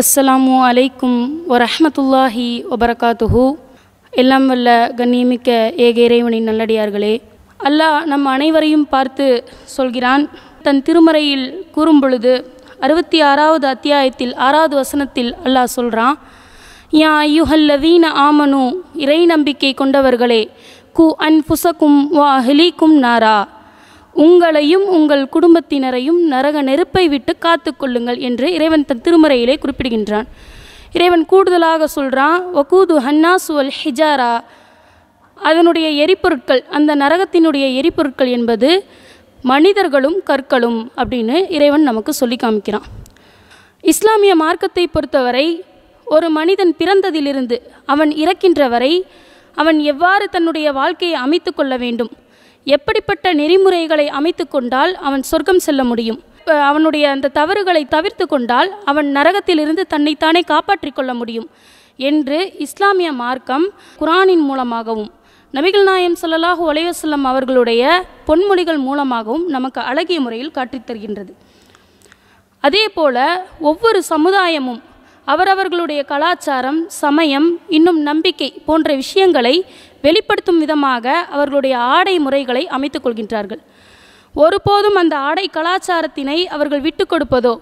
அஸ்ஸலாமு அலைக்கும் வரஹமத்துல்லாஹி வபரகாத்துஹூ எல்லாம் வல்ல கண்ணியமிக்க ஏக இறைவனின் நல்லடியார்களே அல்லாஹ் நம் அனைவரையும் பார்த்து சொல்கிறான் தன் திருமறையில் கூறும்பொழுது அறுபத்தி ஆறாவது அத்தியாயத்தில் ஆறாவது வசனத்தில் அல்லாஹ் சொல்கிறான் யா ஐயுஹல்லவீன ஆமனு இறை நம்பிக்கை கொண்டவர்களே கு அன் புசக்கும் வா ஹெலிக்கும் நாரா உங்களையும் உங்கள் குடும்பத்தினரையும் நரக நெருப்பை விட்டு காத்து கொள்ளுங்கள் என்று இறைவன் தன் திருமறையிலே குறிப்பிடுகின்றான் இறைவன் கூடுதலாக சொல்கிறான் ஒகூது ஹன்னாஸ் வல் ஹிஜாரா அதனுடைய எரிபொருட்கள் அந்த நரகத்தினுடைய எரிபொருட்கள் என்பது மனிதர்களும் கற்களும் அப்படின்னு இறைவன் நமக்கு சொல்லி காமிக்கிறான் இஸ்லாமிய மார்க்கத்தை பொறுத்தவரை ஒரு மனிதன் பிறந்ததிலிருந்து அவன் இறக்கின்ற வரை அவன் எவ்வாறு தன்னுடைய வாழ்க்கையை அமைத்து கொள்ள வேண்டும் எப்படிப்பட்ட நெறிமுறைகளை அமைத்து கொண்டால் அவன் சொர்க்கம் செல்ல முடியும் அவனுடைய அந்த தவறுகளை தவிர்த்து கொண்டால் அவன் நரகத்திலிருந்து தன்னைத்தானே காப்பாற்றிக் கொள்ள முடியும் என்று இஸ்லாமிய மார்க்கம் குரானின் மூலமாகவும் நபிகள் நாயம் சல்லாஹூ அலைவசல்லம் அவர்களுடைய பொன்மொழிகள் மூலமாகவும் நமக்கு அழகிய முறையில் தருகின்றது அதே போல ஒவ்வொரு சமுதாயமும் அவரவர்களுடைய கலாச்சாரம் சமயம் இன்னும் நம்பிக்கை போன்ற விஷயங்களை வெளிப்படுத்தும் விதமாக அவர்களுடைய ஆடை முறைகளை அமைத்துக்கொள்கின்றார்கள் ஒருபோதும் அந்த ஆடை கலாச்சாரத்தினை அவர்கள் விட்டு கொடுப்பதோ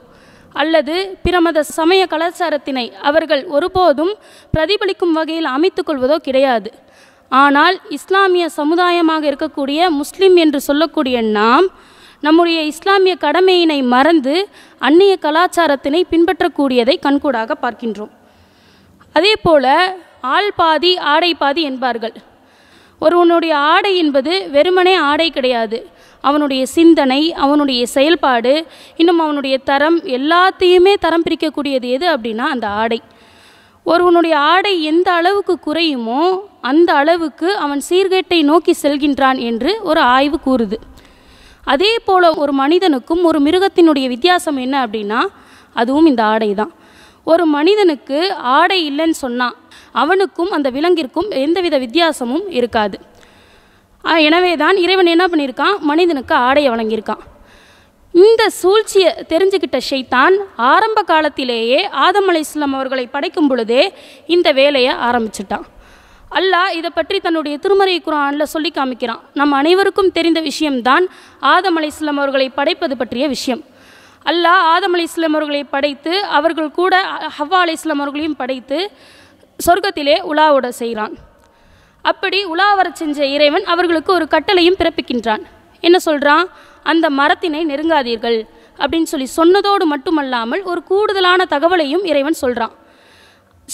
அல்லது பிரமத சமய கலாச்சாரத்தினை அவர்கள் ஒருபோதும் பிரதிபலிக்கும் வகையில் அமைத்துக்கொள்வதோ கிடையாது ஆனால் இஸ்லாமிய சமுதாயமாக இருக்கக்கூடிய முஸ்லிம் என்று சொல்லக்கூடிய நாம் நம்முடைய இஸ்லாமிய கடமையினை மறந்து அந்நிய கலாச்சாரத்தினை பின்பற்றக்கூடியதை கண்கூடாக பார்க்கின்றோம் அதே போல் ஆள் பாதி ஆடை பாதி என்பார்கள் ஒருவனுடைய ஆடை என்பது வெறுமனே ஆடை கிடையாது அவனுடைய சிந்தனை அவனுடைய செயல்பாடு இன்னும் அவனுடைய தரம் எல்லாத்தையுமே தரம் பிரிக்கக்கூடியது எது அப்படின்னா அந்த ஆடை ஒருவனுடைய ஆடை எந்த அளவுக்கு குறையுமோ அந்த அளவுக்கு அவன் சீர்கேட்டை நோக்கி செல்கின்றான் என்று ஒரு ஆய்வு கூறுது அதே போல் ஒரு மனிதனுக்கும் ஒரு மிருகத்தினுடைய வித்தியாசம் என்ன அப்படின்னா அதுவும் இந்த ஆடை தான் ஒரு மனிதனுக்கு ஆடை இல்லைன்னு சொன்னால் அவனுக்கும் அந்த விலங்கிற்கும் எந்தவித வித்தியாசமும் இருக்காது எனவே தான் இறைவன் என்ன பண்ணியிருக்கான் மனிதனுக்கு ஆடையை வழங்கியிருக்கான் இந்த சூழ்ச்சியை தெரிஞ்சுக்கிட்ட ஷெய்தான் ஆரம்ப காலத்திலேயே ஆதம் இஸ்லாம் அவர்களை படைக்கும் பொழுதே இந்த வேலையை ஆரம்பிச்சிட்டான் அல்லாஹ் இதை பற்றி தன்னுடைய திருமறை குரானில் சொல்லி காமிக்கிறான் நம் அனைவருக்கும் தெரிந்த விஷயம்தான் ஆதம் அலி இஸ்லாம் அவர்களை படைப்பது பற்றிய விஷயம் அல்லாஹ் ஆதம் அலி இஸ்லாம் அவர்களை படைத்து அவர்கள் கூட ஹவ்வா அலி இஸ்லாம் அவர்களையும் படைத்து சொர்க்கத்திலே உலாவோட செய்கிறான் அப்படி உலா வர செஞ்ச இறைவன் அவர்களுக்கு ஒரு கட்டளையும் பிறப்பிக்கின்றான் என்ன சொல்கிறான் அந்த மரத்தினை நெருங்காதீர்கள் அப்படின்னு சொல்லி சொன்னதோடு மட்டுமல்லாமல் ஒரு கூடுதலான தகவலையும் இறைவன் சொல்கிறான்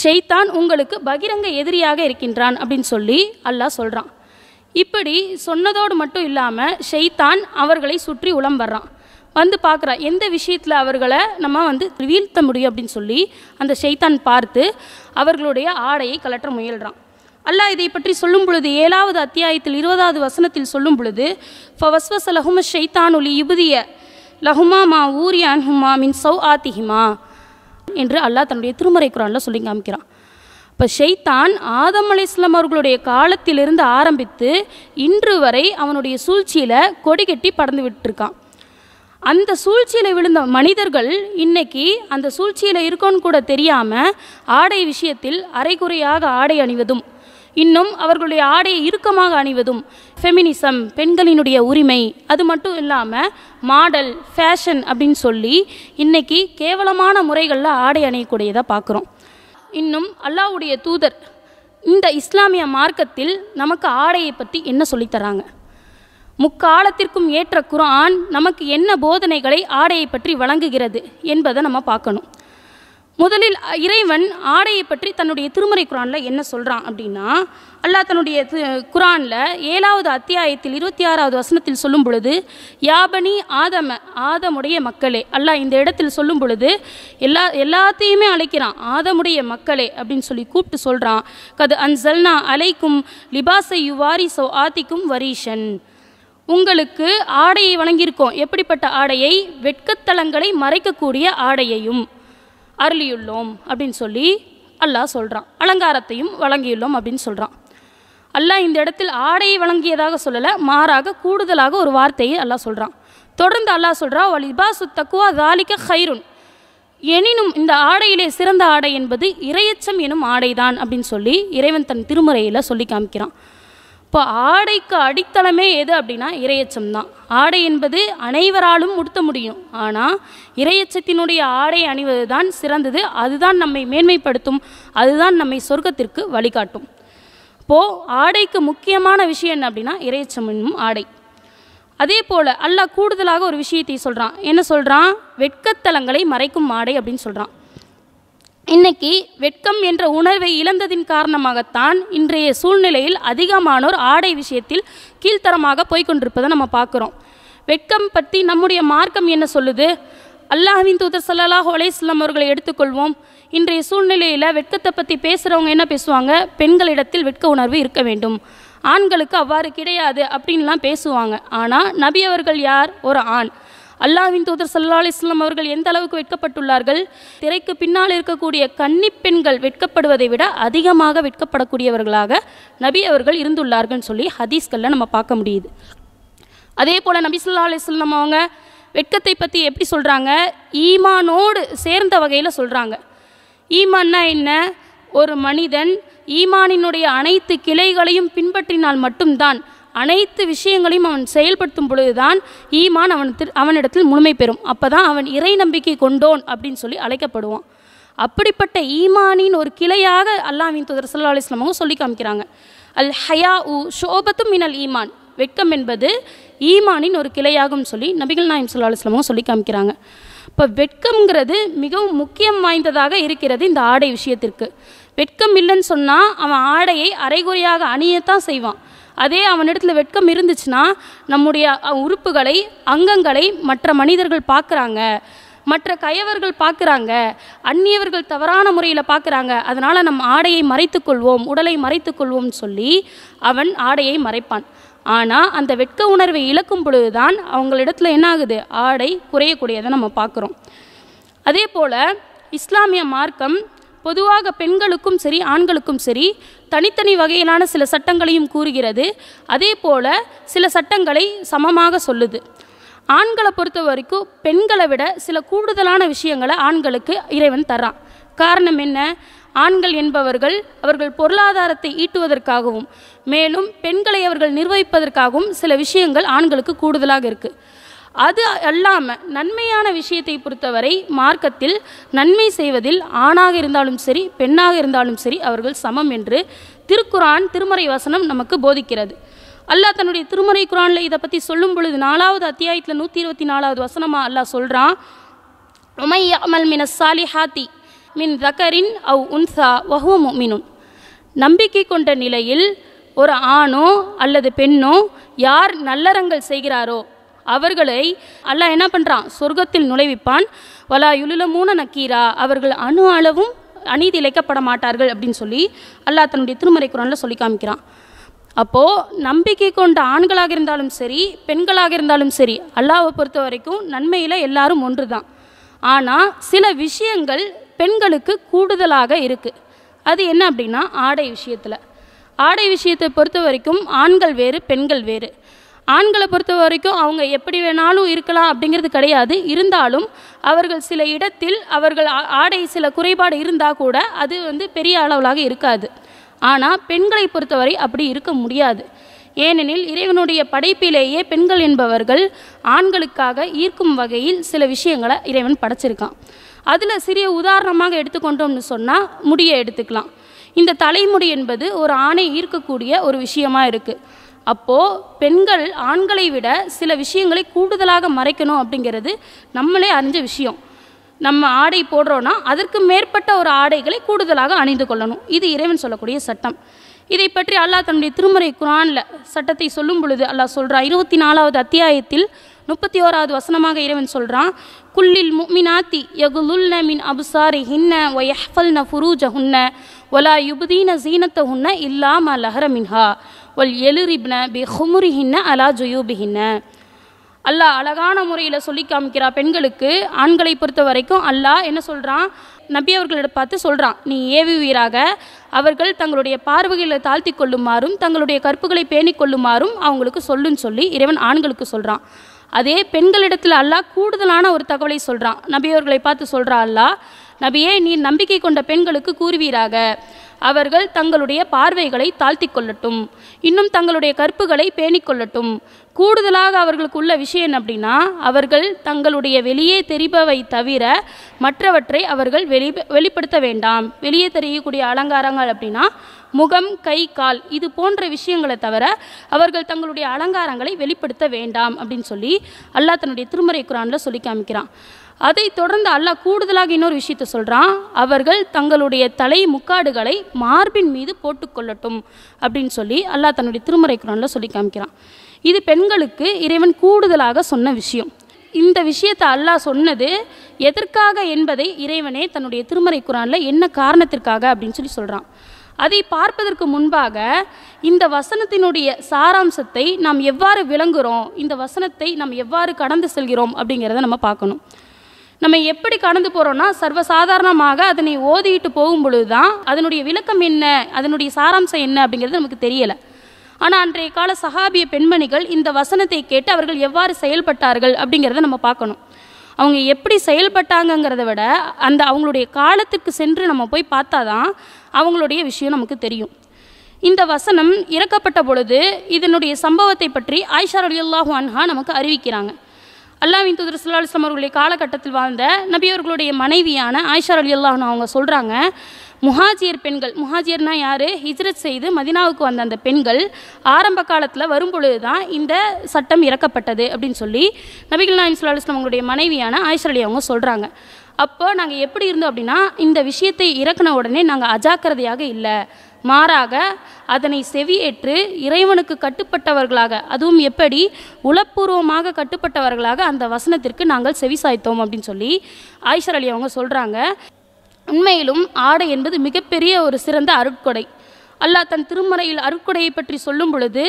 ஷெய்தான் உங்களுக்கு பகிரங்க எதிரியாக இருக்கின்றான் அப்படின்னு சொல்லி அல்லாஹ் சொல்கிறான் இப்படி சொன்னதோடு மட்டும் இல்லாமல் ஷெய்தான் அவர்களை சுற்றி உளம் வர்றான் வந்து பார்க்குறான் எந்த விஷயத்தில் அவர்களை நம்ம வந்து வீழ்த்த முடியும் அப்படின்னு சொல்லி அந்த ஷெய்தான் பார்த்து அவர்களுடைய ஆடையை கலற்ற முயல்கிறான் அல்லாஹ் இதை பற்றி சொல்லும் பொழுது ஏழாவது அத்தியாயத்தில் இருபதாவது வசனத்தில் சொல்லும் பொழுது ஃபஸ்வச லஹும ஷெய்தான் ஒலி இபுதிய லஹுமா மா ஊரியான் அன்ஹுமா மின் சௌ ஆத்திஹிமா என்று அல்லாஹ் தன்னுடைய திருமறை குரானில் சொல்லி காமிக்கிறான் இப்போ ஷெய்தான் ஆதம் அலி இஸ்லாம் அவர்களுடைய காலத்திலிருந்து ஆரம்பித்து இன்று வரை அவனுடைய சூழ்ச்சியில் கொடி கட்டி பறந்து விட்டுருக்கான் அந்த சூழ்ச்சியில் விழுந்த மனிதர்கள் இன்னைக்கு அந்த சூழ்ச்சியில் இருக்கோன்னு கூட தெரியாமல் ஆடை விஷயத்தில் அரைகுறையாக ஆடை அணிவதும் இன்னும் அவர்களுடைய ஆடையை இறுக்கமாக அணிவதும் ஃபெமினிசம் பெண்களினுடைய உரிமை அது மட்டும் இல்லாமல் மாடல் ஃபேஷன் அப்படின்னு சொல்லி இன்னைக்கு கேவலமான முறைகளில் ஆடை அணியக்கூடியதாக பார்க்குறோம் இன்னும் அல்லாவுடைய தூதர் இந்த இஸ்லாமிய மார்க்கத்தில் நமக்கு ஆடையை பற்றி என்ன சொல்லித்தராங்க முக்காலத்திற்கும் ஏற்ற குரான் நமக்கு என்ன போதனைகளை ஆடையை பற்றி வழங்குகிறது என்பதை நம்ம பார்க்கணும் முதலில் இறைவன் ஆடையை பற்றி தன்னுடைய திருமறை குரானில் என்ன சொல்கிறான் அப்படின்னா அல்லாஹ் தன்னுடைய குரானில் ஏழாவது அத்தியாயத்தில் இருபத்தி ஆறாவது வசனத்தில் சொல்லும் பொழுது யாபனி ஆதம ஆதமுடைய மக்களே அல்லாஹ் இந்த இடத்தில் சொல்லும் பொழுது எல்லா எல்லாத்தையுமே அழைக்கிறான் ஆதமுடைய மக்களே அப்படின்னு சொல்லி கூப்பிட்டு சொல்கிறான் கது அன்சல்னா அலைக்கும் லிபாசை யுவாரி சோ ஆத்திக்கும் வரீஷன் உங்களுக்கு ஆடையை வழங்கியிருக்கோம் எப்படிப்பட்ட ஆடையை வெட்கத்தலங்களை மறைக்கக்கூடிய ஆடையையும் அருளியுள்ளோம் அப்படின்னு சொல்லி அல்லாஹ் சொல்கிறான் அலங்காரத்தையும் வழங்கியுள்ளோம் அப்படின்னு சொல்கிறான் அல்லாஹ் இந்த இடத்தில் ஆடையை வழங்கியதாக சொல்லலை மாறாக கூடுதலாக ஒரு வார்த்தையை அல்லாஹ் சொல்கிறான் தொடர்ந்து அல்லாஹ் சொல்கிறா வலிபா தக்குவா தாலிக்க ஹைருன் எனினும் இந்த ஆடையிலே சிறந்த ஆடை என்பது இரையச்சம் எனும் ஆடைதான் அப்படின்னு சொல்லி இறைவன் தன் திருமுறையில் சொல்லி காமிக்கிறான் இப்போ ஆடைக்கு அடித்தளமே எது அப்படின்னா இரையச்சம் தான் ஆடை என்பது அனைவராலும் உடுத்த முடியும் ஆனால் இரையச்சத்தினுடைய ஆடை அணிவது தான் சிறந்தது அதுதான் நம்மை மேன்மைப்படுத்தும் அதுதான் நம்மை சொர்க்கத்திற்கு வழிகாட்டும் இப்போது ஆடைக்கு முக்கியமான விஷயம் என்ன அப்படின்னா இரையச்சம் என்னும் ஆடை அதே போல் அல்லாஹ் கூடுதலாக ஒரு விஷயத்தை சொல்கிறான் என்ன சொல்கிறான் வெட்கத்தலங்களை மறைக்கும் ஆடை அப்படின்னு சொல்கிறான் இன்னைக்கு வெட்கம் என்ற உணர்வை இழந்ததின் காரணமாகத்தான் இன்றைய சூழ்நிலையில் அதிகமானோர் ஆடை விஷயத்தில் கீழ்த்தரமாக போய்கொண்டிருப்பதை நம்ம பார்க்குறோம் வெட்கம் பற்றி நம்முடைய மார்க்கம் என்ன சொல்லுது அல்லாஹின் தூதர் சல்லாஹ் அலையம் அவர்களை எடுத்துக்கொள்வோம் இன்றைய சூழ்நிலையில் வெட்கத்தை பற்றி பேசுகிறவங்க என்ன பேசுவாங்க பெண்களிடத்தில் வெட்க உணர்வு இருக்க வேண்டும் ஆண்களுக்கு அவ்வாறு கிடையாது அப்படின்லாம் பேசுவாங்க ஆனால் நபி அவர்கள் யார் ஒரு ஆண் அல்லாவின் தூதர் சல்லா அலிஸ்லாம் அவர்கள் எந்த அளவுக்கு வெட்கப்பட்டுள்ளார்கள் திரைக்கு பின்னால் இருக்கக்கூடிய கன்னிப்பெண்கள் வெட்கப்படுவதை விட அதிகமாக வெட்கப்படக்கூடியவர்களாக நபி அவர்கள் இருந்துள்ளார்கள் சொல்லி ஹதீஸ்களில் நம்ம பார்க்க முடியுது அதே போல் நபி சொல்லா அலிஸ்லாம் அவங்க வெட்கத்தை பற்றி எப்படி சொல்கிறாங்க ஈமானோடு சேர்ந்த வகையில் சொல்கிறாங்க ஈமான்னா என்ன ஒரு மனிதன் ஈமானினுடைய அனைத்து கிளைகளையும் பின்பற்றினால் மட்டும்தான் அனைத்து விஷயங்களையும் அவன் செயல்படுத்தும் பொழுதுதான் ஈமான் அவன் அவனிடத்தில் முழுமை பெறும் அப்போ தான் அவன் இறை நம்பிக்கை கொண்டோன் அப்படின்னு சொல்லி அழைக்கப்படுவான் அப்படிப்பட்ட ஈமானின் ஒரு கிளையாக அல்லாமின் தூதர் சல்லா அலிஸ்லாமும் சொல்லி காமிக்கிறாங்க அல் ஹயா உ ஷோபத்தும் மினல் ஈமான் வெட்கம் என்பது ஈமானின் ஒரு கிளையாகும் சொல்லி நபிகள் நாயம் சல்லா அலுவலாமும் சொல்லி காமிக்கிறாங்க இப்போ வெட்கம்ங்கிறது மிகவும் முக்கியம் வாய்ந்ததாக இருக்கிறது இந்த ஆடை விஷயத்திற்கு வெட்கம் இல்லைன்னு சொன்னால் அவன் ஆடையை அரைகுறையாக அணியத்தான் செய்வான் அதே அவனிடத்தில் வெட்கம் இருந்துச்சுன்னா நம்முடைய உறுப்புகளை அங்கங்களை மற்ற மனிதர்கள் பார்க்குறாங்க மற்ற கயவர்கள் பார்க்குறாங்க அந்நியவர்கள் தவறான முறையில் பார்க்குறாங்க அதனால் நம் ஆடையை மறைத்துக்கொள்வோம் உடலை மறைத்துக்கொள்வோம்னு சொல்லி அவன் ஆடையை மறைப்பான் ஆனால் அந்த வெட்க உணர்வை இழக்கும் தான் அவங்களிடத்துல என்ன ஆகுது ஆடை குறையக்கூடியதை நம்ம பார்க்குறோம் அதே போல் இஸ்லாமிய மார்க்கம் பொதுவாக பெண்களுக்கும் சரி ஆண்களுக்கும் சரி தனித்தனி வகையிலான சில சட்டங்களையும் கூறுகிறது அதே போல சில சட்டங்களை சமமாக சொல்லுது ஆண்களை பொறுத்த வரைக்கும் பெண்களை விட சில கூடுதலான விஷயங்களை ஆண்களுக்கு இறைவன் தரான் காரணம் என்ன ஆண்கள் என்பவர்கள் அவர்கள் பொருளாதாரத்தை ஈட்டுவதற்காகவும் மேலும் பெண்களை அவர்கள் நிர்வகிப்பதற்காகவும் சில விஷயங்கள் ஆண்களுக்கு கூடுதலாக இருக்குது அது அல்லாமல் நன்மையான விஷயத்தை பொறுத்தவரை மார்க்கத்தில் நன்மை செய்வதில் ஆணாக இருந்தாலும் சரி பெண்ணாக இருந்தாலும் சரி அவர்கள் சமம் என்று திருக்குரான் திருமறை வசனம் நமக்கு போதிக்கிறது அல்லாஹ் தன்னுடைய திருமறை குரானில் இதை பற்றி சொல்லும் பொழுது நாலாவது அத்தியாயத்தில் நூற்றி இருபத்தி நாலாவது வசனமாக அல்லாஹ் சொல்கிறான் உமை அமல் மின சாலிஹாத்தி மின் ரகரின் அவ் உன்சா வஹுவ மினுன் நம்பிக்கை கொண்ட நிலையில் ஒரு ஆணோ அல்லது பெண்ணோ யார் நல்லறங்கள் செய்கிறாரோ அவர்களை அல்லாஹ் என்ன பண்ணுறான் சொர்க்கத்தில் நுழைவிப்பான் வலா யுலுலமூன நக்கீரா அவர்கள் அணு அளவும் அநீதி இழைக்கப்பட மாட்டார்கள் அப்படின்னு சொல்லி அல்லாஹ் தன்னுடைய திருமறை குரானில் சொல்லி காமிக்கிறான் அப்போது நம்பிக்கை கொண்ட ஆண்களாக இருந்தாலும் சரி பெண்களாக இருந்தாலும் சரி அல்லாவை பொறுத்த வரைக்கும் நன்மையில் எல்லாரும் ஒன்று தான் ஆனால் சில விஷயங்கள் பெண்களுக்கு கூடுதலாக இருக்குது அது என்ன அப்படின்னா ஆடை விஷயத்தில் ஆடை விஷயத்தை பொறுத்த வரைக்கும் ஆண்கள் வேறு பெண்கள் வேறு ஆண்களை பொறுத்த வரைக்கும் அவங்க எப்படி வேணாலும் இருக்கலாம் அப்படிங்கிறது கிடையாது இருந்தாலும் அவர்கள் சில இடத்தில் அவர்கள் ஆடை சில குறைபாடு இருந்தால் கூட அது வந்து பெரிய அளவிலாக இருக்காது ஆனால் பெண்களை பொறுத்தவரை அப்படி இருக்க முடியாது ஏனெனில் இறைவனுடைய படைப்பிலேயே பெண்கள் என்பவர்கள் ஆண்களுக்காக ஈர்க்கும் வகையில் சில விஷயங்களை இறைவன் படைச்சிருக்கான் அதில் சிறிய உதாரணமாக எடுத்துக்கொண்டோம்னு சொன்னால் முடியை எடுத்துக்கலாம் இந்த தலைமுடி என்பது ஒரு ஆணை ஈர்க்கக்கூடிய ஒரு விஷயமாக இருக்குது அப்போது பெண்கள் ஆண்களை விட சில விஷயங்களை கூடுதலாக மறைக்கணும் அப்படிங்கிறது நம்மளே அறிஞ்ச விஷயம் நம்ம ஆடை போடுறோன்னா அதற்கு மேற்பட்ட ஒரு ஆடைகளை கூடுதலாக அணிந்து கொள்ளணும் இது இறைவன் சொல்லக்கூடிய சட்டம் இதை பற்றி அல்லாஹ் தன்னுடைய திருமறை குரானில் சட்டத்தை சொல்லும் பொழுது அல்லாஹ் சொல்கிறான் இருபத்தி நாலாவது அத்தியாயத்தில் முப்பத்தி ஓராவது வசனமாக இறைவன் சொல்கிறான் குல்லில் முமினாத்தி யகுலுல்ன மின் அபுசாரி ஹின்ன ஒயஹ்ஃபல்ன ஃபுரூஜ ஹுன்ன ஒலா யுபுதீன சீனத்த ஹுன்ன இல்லாம லஹர மின்ஹா ஒல் எழுரிப்ன பி ஹுமுரிஹின்ன அலா ஜுயூபிஹின்ன அல்லாஹ் அழகான முறையில் சொல்லி காமிக்கிறா பெண்களுக்கு ஆண்களை பொறுத்த வரைக்கும் அல்லாஹ் என்ன சொல்கிறான் நபி அவர்களிடம் பார்த்து சொல்கிறான் நீ ஏவுவீராக அவர்கள் தங்களுடைய பார்வைகளை தாழ்த்தி கொள்ளுமாறும் தங்களுடைய கற்புகளை பேணி கொள்ளுமாறும் அவங்களுக்கு சொல்லுன்னு சொல்லி இறைவன் ஆண்களுக்கு சொல்கிறான் அதே பெண்களிடத்தில் அல்லாஹ் கூடுதலான ஒரு தகவலை சொல்கிறான் நபியவர்களை பார்த்து சொல்கிறா அல்லாஹ் நபியே நீ நம்பிக்கை கொண்ட பெண்களுக்கு கூறுவீராக அவர்கள் தங்களுடைய பார்வைகளை தாழ்த்தி கொள்ளட்டும் இன்னும் தங்களுடைய கற்புகளை பேணிக்கொள்ளட்டும் கூடுதலாக அவர்களுக்கு உள்ள விஷயம் என்ன அப்படின்னா அவர்கள் தங்களுடைய வெளியே தெரிபவை தவிர மற்றவற்றை அவர்கள் வெளி வெளிப்படுத்த வேண்டாம் வெளியே தெரியக்கூடிய அலங்காரங்கள் அப்படின்னா முகம் கை கால் இது போன்ற விஷயங்களை தவிர அவர்கள் தங்களுடைய அலங்காரங்களை வெளிப்படுத்த வேண்டாம் அப்படின்னு சொல்லி அல்லாஹ் தன்னுடைய திருமறை குரானில் சொல்லி காமிக்கிறான் அதை தொடர்ந்து அல்லாஹ் கூடுதலாக இன்னொரு விஷயத்தை சொல்கிறான் அவர்கள் தங்களுடைய தலை முக்காடுகளை மார்பின் மீது போட்டுக்கொள்ளட்டும் அப்படின்னு சொல்லி அல்லாஹ் தன்னுடைய திருமறை குரானில் சொல்லி காமிக்கிறான் இது பெண்களுக்கு இறைவன் கூடுதலாக சொன்ன விஷயம் இந்த விஷயத்தை அல்லாஹ் சொன்னது எதற்காக என்பதை இறைவனே தன்னுடைய திருமறை குரானில் என்ன காரணத்திற்காக அப்படின்னு சொல்லி சொல்கிறான் அதை பார்ப்பதற்கு முன்பாக இந்த வசனத்தினுடைய சாராம்சத்தை நாம் எவ்வாறு விளங்குகிறோம் இந்த வசனத்தை நாம் எவ்வாறு கடந்து செல்கிறோம் அப்படிங்கிறத நம்ம பார்க்கணும் நம்ம எப்படி கடந்து போகிறோன்னா சர்வசாதாரணமாக அதனை ஓதிட்டு போகும் பொழுது தான் அதனுடைய விளக்கம் என்ன அதனுடைய சாராம்சம் என்ன அப்படிங்கிறது நமக்கு தெரியலை ஆனால் அன்றைய கால சஹாபிய பெண்மணிகள் இந்த வசனத்தை கேட்டு அவர்கள் எவ்வாறு செயல்பட்டார்கள் அப்படிங்கிறத நம்ம பார்க்கணும் அவங்க எப்படி செயல்பட்டாங்கங்கிறத விட அந்த அவங்களுடைய காலத்துக்கு சென்று நம்ம போய் பார்த்தா தான் அவங்களுடைய விஷயம் நமக்கு தெரியும் இந்த வசனம் இறக்கப்பட்ட பொழுது இதனுடைய சம்பவத்தை பற்றி ஆயிஷா அலி அல்லாஹூ அன்ஹா நமக்கு அறிவிக்கிறாங்க அல்லாவின் தூதர் சுல்லா அலுவலாம் அவர்களுடைய காலகட்டத்தில் வாழ்ந்த நபி அவர்களுடைய மனைவியான ஆயிஷா அலி அல்லாஹன் அவங்க சொல்கிறாங்க முஹாஜியர் பெண்கள் முஹாஜியர்னால் யார் ஹிஜ்ரத் செய்து மதினாவுக்கு வந்த அந்த பெண்கள் ஆரம்ப காலத்தில் வரும்பொழுது தான் இந்த சட்டம் இறக்கப்பட்டது அப்படின்னு சொல்லி நபிகள் நாயின் சுல்லா அலுவலாம் அவங்களுடைய மனைவியான ஆயிஷா அலி அவங்க சொல்கிறாங்க அப்போ நாங்கள் எப்படி இருந்தோம் அப்படின்னா இந்த விஷயத்தை இறக்குன உடனே நாங்கள் அஜாக்கிரதையாக இல்லை மாறாக அதனை செவியேற்று இறைவனுக்கு கட்டுப்பட்டவர்களாக அதுவும் எப்படி உளப்பூர்வமாக கட்டுப்பட்டவர்களாக அந்த வசனத்திற்கு நாங்கள் செவி சாய்த்தோம் அப்படின்னு சொல்லி ஆயிஷர் அலி அவங்க சொல்கிறாங்க உண்மையிலும் ஆடை என்பது மிகப்பெரிய ஒரு சிறந்த அருட்கொடை அல்லாஹ் தன் திருமறையில் அருட்கொடையை பற்றி சொல்லும் பொழுது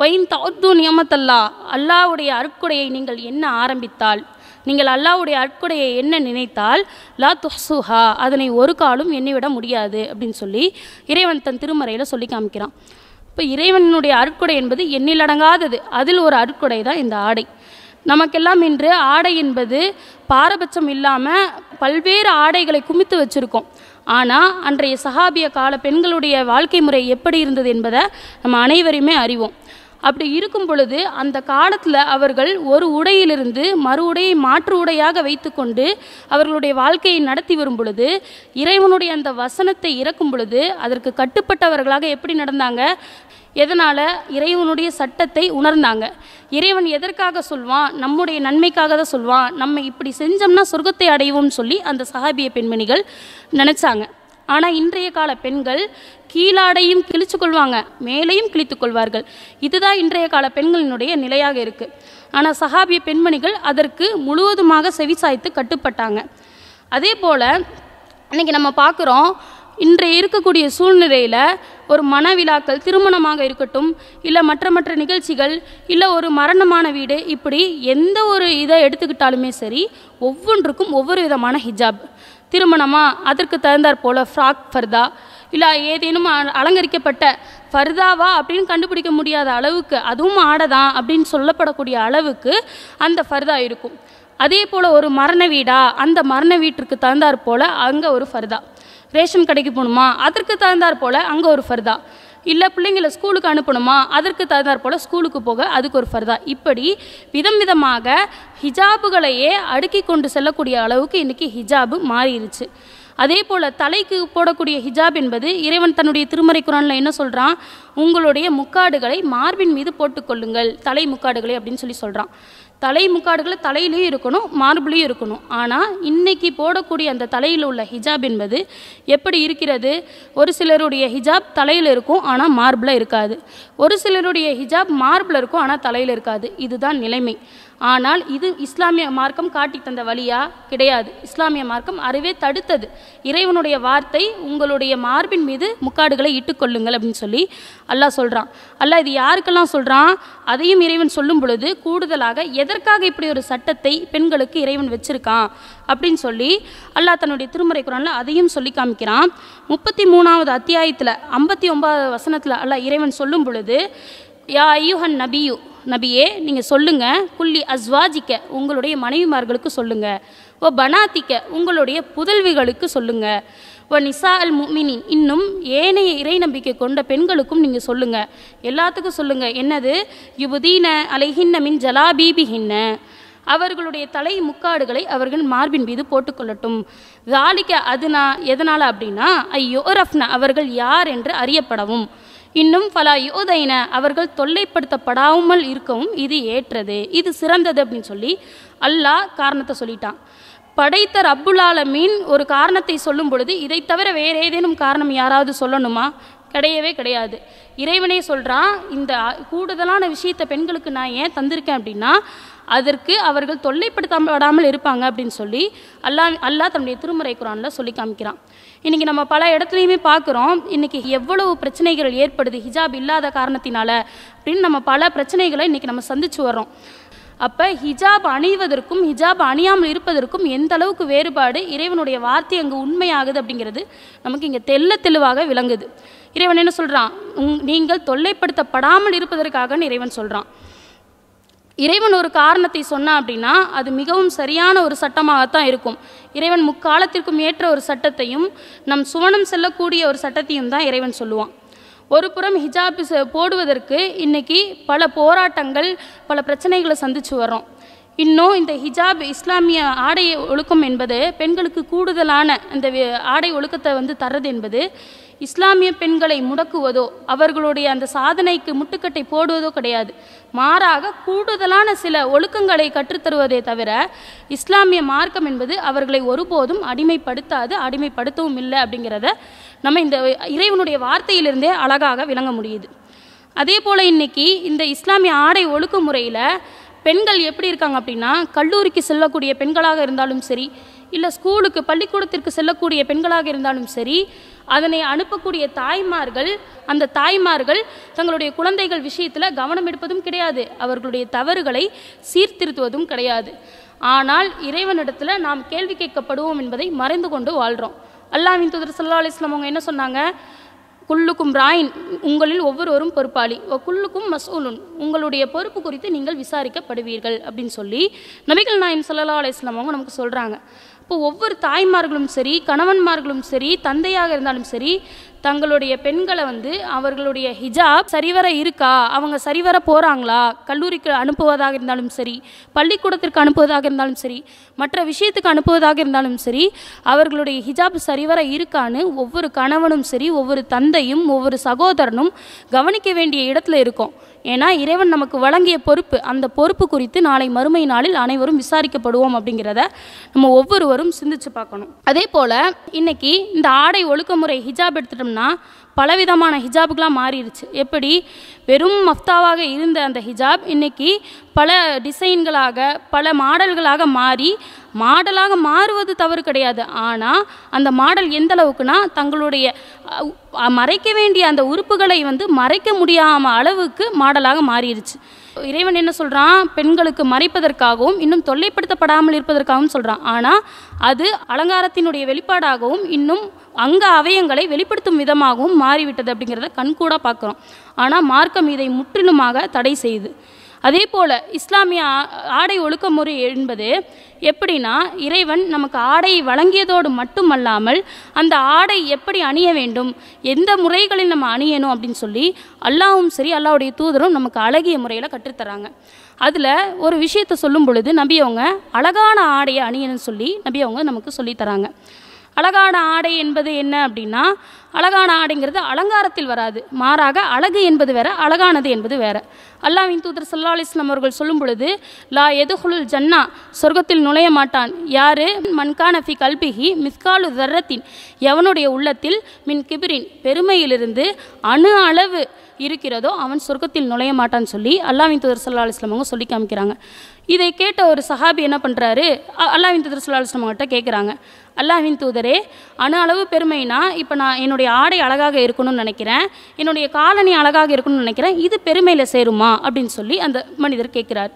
வைன் தாத்து நியமத்தல்லா அல்லாவுடைய அருட்கொடையை நீங்கள் என்ன ஆரம்பித்தால் நீங்கள் அல்லாவுடைய அற்குடையை என்ன நினைத்தால் லா துஹ்சுஹா அதனை ஒரு காலும் எண்ணிவிட முடியாது அப்படின்னு சொல்லி இறைவன் தன் திருமறையில் சொல்லி காமிக்கிறான் இப்போ இறைவனுடைய அற்குடை என்பது எண்ணிலடங்காதது அதில் ஒரு அற்குடை தான் இந்த ஆடை நமக்கெல்லாம் இன்று ஆடை என்பது பாரபட்சம் இல்லாமல் பல்வேறு ஆடைகளை குமித்து வச்சுருக்கோம் ஆனால் அன்றைய சஹாபிய கால பெண்களுடைய வாழ்க்கை முறை எப்படி இருந்தது என்பதை நம்ம அனைவருமே அறிவோம் அப்படி இருக்கும் பொழுது அந்த காலத்தில் அவர்கள் ஒரு உடையிலிருந்து மறு உடையை மாற்று உடையாக வைத்துக்கொண்டு அவர்களுடைய வாழ்க்கையை நடத்தி வரும் பொழுது இறைவனுடைய அந்த வசனத்தை இறக்கும் பொழுது அதற்கு கட்டுப்பட்டவர்களாக எப்படி நடந்தாங்க எதனால் இறைவனுடைய சட்டத்தை உணர்ந்தாங்க இறைவன் எதற்காக சொல்வான் நம்முடைய நன்மைக்காக தான் சொல்வான் நம்ம இப்படி செஞ்சோம்னா சொர்க்கத்தை அடைவோம்னு சொல்லி அந்த சஹாபிய பெண்மணிகள் நினச்சாங்க ஆனால் இன்றைய கால பெண்கள் கீழாடையும் கிழிச்சு கொள்வாங்க மேலேயும் கிழித்து கொள்வார்கள் இதுதான் இன்றைய கால பெண்களினுடைய நிலையாக இருக்குது ஆனால் சகாபிய பெண்மணிகள் அதற்கு முழுவதுமாக செவிசாய்த்து கட்டுப்பட்டாங்க அதே போல் இன்றைக்கி நம்ம பார்க்குறோம் இன்றைய இருக்கக்கூடிய சூழ்நிலையில் ஒரு மனவிழாக்கள் திருமணமாக இருக்கட்டும் இல்லை மற்ற மற்ற நிகழ்ச்சிகள் இல்லை ஒரு மரணமான வீடு இப்படி எந்த ஒரு இதை எடுத்துக்கிட்டாலுமே சரி ஒவ்வொன்றுக்கும் ஒவ்வொரு விதமான ஹிஜாப் திருமணமா அதற்கு தகுந்தாற் போல் ஃப்ராக் ஃபர்தா இல்லை ஏதேனும் அலங்கரிக்கப்பட்ட ஃபர்தாவா அப்படின்னு கண்டுபிடிக்க முடியாத அளவுக்கு அதுவும் ஆடதான் அப்படின்னு சொல்லப்படக்கூடிய அளவுக்கு அந்த ஃபர்தா இருக்கும் அதே போல் ஒரு மரண வீடா அந்த மரண வீட்டிற்கு தகுந்தாற் போல் அங்கே ஒரு ஃபர்தா ரேஷன் கடைக்கு போகணுமா அதற்கு தகுந்தாற் போல் அங்கே ஒரு ஃபர்தா இல்லை பிள்ளைங்களை ஸ்கூலுக்கு அனுப்பணுமா அதற்கு தகுந்தார் போல் ஸ்கூலுக்கு போக அதுக்கு ஒரு ஃபர்தா இப்படி விதம் விதமாக ஹிஜாபுகளையே அடுக்கி கொண்டு செல்லக்கூடிய அளவுக்கு இன்றைக்கி ஹிஜாபு மாறிடுச்சு அதே போல் தலைக்கு போடக்கூடிய ஹிஜாப் என்பது இறைவன் தன்னுடைய திருமறை குரானில் என்ன சொல்கிறான் உங்களுடைய முக்காடுகளை மார்பின் மீது போட்டுக்கொள்ளுங்கள் தலை முக்காடுகளை அப்படின்னு சொல்லி சொல்கிறான் தலை முக்காடுகளை தலையிலையும் இருக்கணும் மார்பிளையும் இருக்கணும் ஆனால் இன்றைக்கி போடக்கூடிய அந்த தலையில் உள்ள ஹிஜாப் என்பது எப்படி இருக்கிறது ஒரு சிலருடைய ஹிஜாப் தலையில் இருக்கும் ஆனால் மார்பில் இருக்காது ஒரு சிலருடைய ஹிஜாப் மார்பில் இருக்கும் ஆனால் தலையில் இருக்காது இதுதான் நிலைமை ஆனால் இது இஸ்லாமிய மார்க்கம் காட்டி தந்த வழியா கிடையாது இஸ்லாமிய மார்க்கம் அறவே தடுத்தது இறைவனுடைய வார்த்தை உங்களுடைய மார்பின் மீது முக்காடுகளை இட்டுக்கொள்ளுங்கள் அப்படின்னு சொல்லி அல்லாஹ் சொல்கிறான் அல்லாஹ் இது யாருக்கெல்லாம் சொல்கிறான் அதையும் இறைவன் சொல்லும் பொழுது கூடுதலாக எதற்காக இப்படி ஒரு சட்டத்தை பெண்களுக்கு இறைவன் வச்சிருக்கான் அப்படின்னு சொல்லி அல்லாஹ் தன்னுடைய திருமறை குரானில் அதையும் சொல்லி காமிக்கிறான் முப்பத்தி மூணாவது அத்தியாயத்தில் ஐம்பத்தி ஒன்பதாவது வசனத்தில் அல்லாஹ் இறைவன் சொல்லும் பொழுது யா ஐயூஹன் நபியு நபியே நீங்கள் சொல்லுங்கள் குள்ளி அஸ்வாஜிக்க உங்களுடைய மனைவிமார்களுக்கு சொல்லுங்கள் ஓ பனாத்திக்க உங்களுடைய புதல்விகளுக்கு சொல்லுங்கள் ஓ நிசா அல் முமினி இன்னும் ஏனைய இறை நம்பிக்கை கொண்ட பெண்களுக்கும் நீங்கள் சொல்லுங்கள் எல்லாத்துக்கும் சொல்லுங்கள் என்னது யுபுதீன அலைஹின்ன மின் ஜலாபீபிஹின்ன அவர்களுடைய தலை முக்காடுகளை அவர்கள் மார்பின் மீது போட்டுக்கொள்ளட்டும் தாலிக்க அதுனா எதனால் அப்படின்னா ஐயோ ரஃப்னா அவர்கள் யார் என்று அறியப்படவும் இன்னும் பல யோதைன அவர்கள் தொல்லைப்படுத்தப்படாமல் இருக்கவும் இது ஏற்றது இது சிறந்தது அப்படின்னு சொல்லி அல்லாஹ் காரணத்தை சொல்லிட்டான் படைத்த ரப்புலாலமீன் ஒரு காரணத்தை சொல்லும் பொழுது இதை தவிர வேறு ஏதேனும் காரணம் யாராவது சொல்லணுமா கிடையவே கிடையாது இறைவனே சொல்கிறான் இந்த கூடுதலான விஷயத்தை பெண்களுக்கு நான் ஏன் தந்திருக்கேன் அப்படின்னா அதற்கு அவர்கள் தொல்லைப்படுத்தப்படாமல் இருப்பாங்க அப்படின்னு சொல்லி அல்லா அல்லாஹ் தன்னுடைய திருமுறை குரானில் சொல்லி காமிக்கிறான் இன்றைக்கி நம்ம பல இடத்துலையுமே பார்க்குறோம் இன்றைக்கி எவ்வளவு பிரச்சனைகள் ஏற்படுது ஹிஜாப் இல்லாத காரணத்தினால அப்படின்னு நம்ம பல பிரச்சனைகளை இன்றைக்கி நம்ம சந்திச்சு வர்றோம் அப்போ ஹிஜாப் அணிவதற்கும் ஹிஜாப் அணியாமல் இருப்பதற்கும் எந்த அளவுக்கு வேறுபாடு இறைவனுடைய வார்த்தை அங்கே உண்மையாகுது அப்படிங்கிறது நமக்கு இங்கே தெல்ல தெளிவாக விளங்குது இறைவன் என்ன சொல்கிறான் நீங்கள் தொல்லைப்படுத்தப்படாமல் இருப்பதற்காகன்னு இறைவன் சொல்கிறான் இறைவன் ஒரு காரணத்தை சொன்னான் அப்படின்னா அது மிகவும் சரியான ஒரு சட்டமாகத்தான் இருக்கும் இறைவன் முக்காலத்திற்கும் ஏற்ற ஒரு சட்டத்தையும் நம் சுவனம் செல்லக்கூடிய ஒரு சட்டத்தையும் தான் இறைவன் சொல்லுவான் ஒரு புறம் ஹிஜாப் போடுவதற்கு இன்னைக்கு பல போராட்டங்கள் பல பிரச்சனைகளை சந்தித்து வரோம் இன்னும் இந்த ஹிஜாப் இஸ்லாமிய ஆடை ஒழுக்கம் என்பது பெண்களுக்கு கூடுதலான இந்த ஆடை ஒழுக்கத்தை வந்து தர்றது என்பது இஸ்லாமிய பெண்களை முடக்குவதோ அவர்களுடைய அந்த சாதனைக்கு முட்டுக்கட்டை போடுவதோ கிடையாது மாறாக கூடுதலான சில ஒழுக்கங்களை கற்றுத்தருவதே தவிர இஸ்லாமிய மார்க்கம் என்பது அவர்களை ஒருபோதும் அடிமைப்படுத்தாது அடிமைப்படுத்தவும் இல்லை அப்படிங்கிறத நம்ம இந்த இறைவனுடைய வார்த்தையிலிருந்தே அழகாக விளங்க முடியுது அதே போல் இன்றைக்கி இந்த இஸ்லாமிய ஆடை ஒழுக்க முறையில் பெண்கள் எப்படி இருக்காங்க அப்படின்னா கல்லூரிக்கு செல்லக்கூடிய பெண்களாக இருந்தாலும் சரி இல்லை ஸ்கூலுக்கு பள்ளிக்கூடத்திற்கு செல்லக்கூடிய பெண்களாக இருந்தாலும் சரி அதனை அனுப்பக்கூடிய தாய்மார்கள் அந்த தாய்மார்கள் தங்களுடைய குழந்தைகள் விஷயத்தில் கவனம் எடுப்பதும் கிடையாது அவர்களுடைய தவறுகளை சீர்திருத்துவதும் கிடையாது ஆனால் இறைவனிடத்தில் நாம் கேள்வி கேட்கப்படுவோம் என்பதை மறைந்து கொண்டு வாழ்கிறோம் அல்லாவின் தூதர் சல்லா இஸ்லாம் அவங்க என்ன சொன்னாங்க குல்லுக்கும் ராயின் உங்களில் ஒவ்வொருவரும் பொறுப்பாளி குள்ளுக்கும் மசூலுன் உங்களுடைய பொறுப்பு குறித்து நீங்கள் விசாரிக்கப்படுவீர்கள் அப்படின்னு சொல்லி நபிகள் நாயின் சல்லா அலிஸ்லாம் அவங்க நமக்கு சொல்கிறாங்க இப்போ ஒவ்வொரு தாய்மார்களும் சரி கணவன்மார்களும் சரி தந்தையாக இருந்தாலும் சரி தங்களுடைய பெண்களை வந்து அவர்களுடைய ஹிஜாப் சரிவர இருக்கா அவங்க சரிவர போகிறாங்களா கல்லூரிக்கு அனுப்புவதாக இருந்தாலும் சரி பள்ளிக்கூடத்திற்கு அனுப்புவதாக இருந்தாலும் சரி மற்ற விஷயத்துக்கு அனுப்புவதாக இருந்தாலும் சரி அவர்களுடைய ஹிஜாப் சரிவர இருக்கான்னு ஒவ்வொரு கணவனும் சரி ஒவ்வொரு தந்தையும் ஒவ்வொரு சகோதரனும் கவனிக்க வேண்டிய இடத்துல இருக்கும் ஏன்னா இறைவன் நமக்கு வழங்கிய பொறுப்பு அந்த பொறுப்பு குறித்து நாளை மறுமை நாளில் அனைவரும் விசாரிக்கப்படுவோம் அப்படிங்கிறத நம்ம ஒவ்வொருவரும் சிந்திச்சு பார்க்கணும் அதே போல் இன்னைக்கு இந்த ஆடை ஒழுக்க முறை ஹிஜாப் எடுத்துட்டோம்னா பார்த்தோம்னா பலவிதமான ஹிஜாபுக்கெலாம் மாறிடுச்சு எப்படி வெறும் மஃப்தாவாக இருந்த அந்த ஹிஜாப் இன்றைக்கி பல டிசைன்களாக பல மாடல்களாக மாறி மாடலாக மாறுவது தவறு கிடையாது ஆனால் அந்த மாடல் எந்த அளவுக்குனா தங்களுடைய மறைக்க வேண்டிய அந்த உறுப்புகளை வந்து மறைக்க முடியாமல் அளவுக்கு மாடலாக மாறிடுச்சு இறைவன் என்ன சொல்கிறான் பெண்களுக்கு மறைப்பதற்காகவும் இன்னும் தொல்லைப்படுத்தப்படாமல் இருப்பதற்காகவும் சொல்கிறான் ஆனால் அது அலங்காரத்தினுடைய வெளிப்பாடாகவும் இன்னும் அங்க அவயங்களை வெளிப்படுத்தும் விதமாகவும் மாறிவிட்டது அப்படிங்கிறத கண்கூடாக பார்க்குறோம் ஆனால் மார்க்கம் இதை முற்றிலுமாக தடை செய்து அதே போல் இஸ்லாமிய ஆடை ஒழுக்க முறை என்பது எப்படின்னா இறைவன் நமக்கு ஆடை வழங்கியதோடு மட்டுமல்லாமல் அந்த ஆடை எப்படி அணிய வேண்டும் எந்த முறைகளில் நம்ம அணியணும் அப்படின்னு சொல்லி அல்லாவும் சரி அல்லாவுடைய தூதரும் நமக்கு அழகிய முறையில் கற்றுத்தராங்க அதில் ஒரு விஷயத்தை சொல்லும் பொழுது நம்பியவங்க அவங்க அழகான ஆடையை அணியணும்னு சொல்லி நம்பியவங்க அவங்க நமக்கு சொல்லித்தராங்க அழகான ஆடை என்பது என்ன அப்படின்னா அழகான ஆடைங்கிறது அலங்காரத்தில் வராது மாறாக அழகு என்பது வேற அழகானது என்பது வேற அல்லாவின் தூதர் சல்லா அலிஸ்லாம் அவர்கள் சொல்லும் பொழுது லா எதுகுலுல் ஜன்னா சொர்க்கத்தில் நுழைய மாட்டான் யாரு மன்கானஃபி கல்பிகி மிஸ்காலு தர்ரத்தின் எவனுடைய உள்ளத்தில் மின் கிபிரின் பெருமையிலிருந்து அணு அளவு இருக்கிறதோ அவன் சொர்க்கத்தில் நுழைய மாட்டான்னு சொல்லி அல்லாவின் தூதர் சல்லா அலுவலாம் அவங்க சொல்லி காமிக்கிறாங்க இதை கேட்ட ஒரு சஹாபி என்ன பண்ணுறாரு அல்லாவின் தூதர் சல்லா அலுவலம் கிட்ட கேட்குறாங்க அல்லாவின் தூதரே அணு அளவு பெருமைனா இப்போ நான் என்னுடைய ஆடை அழகாக இருக்கணும்னு நினைக்கிறேன் என்னுடைய காலனி அழகாக இருக்கணும்னு நினைக்கிறேன் இது பெருமையில் சேருமா அப்படின்னு சொல்லி அந்த மனிதர் கேட்குறார்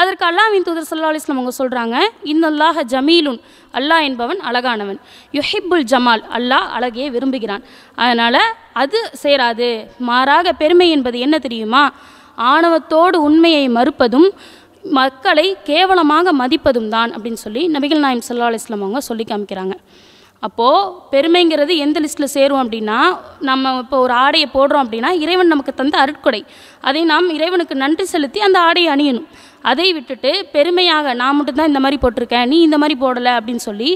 அதற்கு அல்லாவின் தூதர் சல்லா அலிஸ்லாம் அவங்க சொல்கிறாங்க இன்னல்லாஹ ஜமீலுன் அல்லாஹ் என்பவன் அழகானவன் யுஹிப்புல் ஜமால் அல்லாஹ் அழகையே விரும்புகிறான் அதனால் அது சேராது மாறாக பெருமை என்பது என்ன தெரியுமா ஆணவத்தோடு உண்மையை மறுப்பதும் மக்களை கேவலமாக மதிப்பதும் தான் அப்படின்னு சொல்லி நபிகள் நாயம் சல்லா அலிஸ்லாம் அவங்க சொல்லி காமிக்கிறாங்க அப்போது பெருமைங்கிறது எந்த லிஸ்ட்டில் சேரும் அப்படின்னா நம்ம இப்போ ஒரு ஆடையை போடுறோம் அப்படின்னா இறைவன் நமக்கு தந்த அருட்கொடை அதை நாம் இறைவனுக்கு நன்றி செலுத்தி அந்த ஆடையை அணியணும் அதை விட்டுட்டு பெருமையாக நான் மட்டும்தான் இந்த மாதிரி போட்டிருக்கேன் நீ இந்த மாதிரி போடலை அப்படின்னு சொல்லி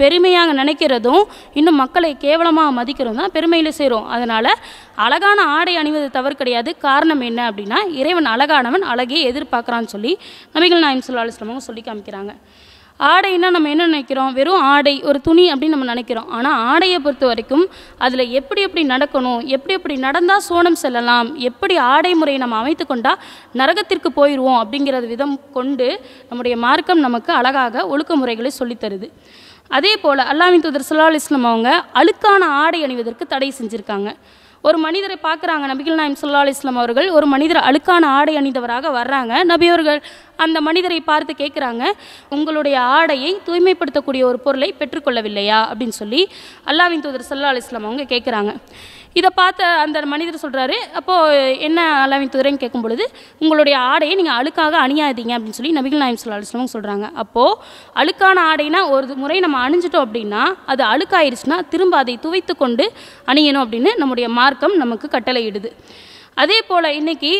பெருமையாக நினைக்கிறதும் இன்னும் மக்களை கேவலமாக மதிக்கிறதும் தான் பெருமையில் சேரும் அதனால் அழகான ஆடை அணிவது தவறு கிடையாது காரணம் என்ன அப்படின்னா இறைவன் அழகானவன் அழகே எதிர்பார்க்குறான்னு சொல்லி நபிகள் நாயம் சொல்லி காமிக்கிறாங்க ஆடைன்னா நம்ம என்ன நினைக்கிறோம் வெறும் ஆடை ஒரு துணி அப்படின்னு நம்ம நினைக்கிறோம் ஆனால் ஆடையை பொறுத்த வரைக்கும் அதில் எப்படி எப்படி நடக்கணும் எப்படி எப்படி நடந்தால் சோனம் செல்லலாம் எப்படி ஆடை முறையை நம்ம அமைத்து கொண்டால் நரகத்திற்கு போயிடுவோம் அப்படிங்கிறது விதம் கொண்டு நம்முடைய மார்க்கம் நமக்கு அழகாக ஒழுக்க முறைகளை சொல்லித்தருது அதே போல் அல்லாமின் தூதர் சுல்லா இஸ்லாம் அவங்க அழுக்கான ஆடை அணிவதற்கு தடை செஞ்சுருக்காங்க ஒரு மனிதரை பார்க்குறாங்க நபிகள் நாயம் சல்லா இஸ்லாம் அவர்கள் ஒரு மனிதர் அழுக்கான ஆடை அணிந்தவராக வர்றாங்க நபி அவர்கள் அந்த மனிதரை பார்த்து கேட்குறாங்க உங்களுடைய ஆடையை தூய்மைப்படுத்தக்கூடிய ஒரு பொருளை பெற்றுக்கொள்ளவில்லையா அப்படின்னு சொல்லி அல்லாவின் தூதர் சல்லா இஸ்லாம் அவங்க கேட்குறாங்க இதை பார்த்த அந்த மனிதர் சொல்கிறாரு அப்போது என்ன அல்லாவின் துறைன்னு கேட்கும் பொழுது உங்களுடைய ஆடையை நீங்கள் அழுக்காக அணியாதீங்க அப்படின்னு சொல்லி நபிகள் நாயம் சொல்லாஸ்லாம் சொல்கிறாங்க அப்போது அழுக்கான ஆடைனா ஒரு முறை நம்ம அணிஞ்சிட்டோம் அப்படின்னா அது அழுக்காயிருச்சுன்னா திரும்ப அதை துவைத்து கொண்டு அணியணும் அப்படின்னு நம்முடைய மார்க்கம் நமக்கு கட்டளையிடுது அதே போல் இன்றைக்கி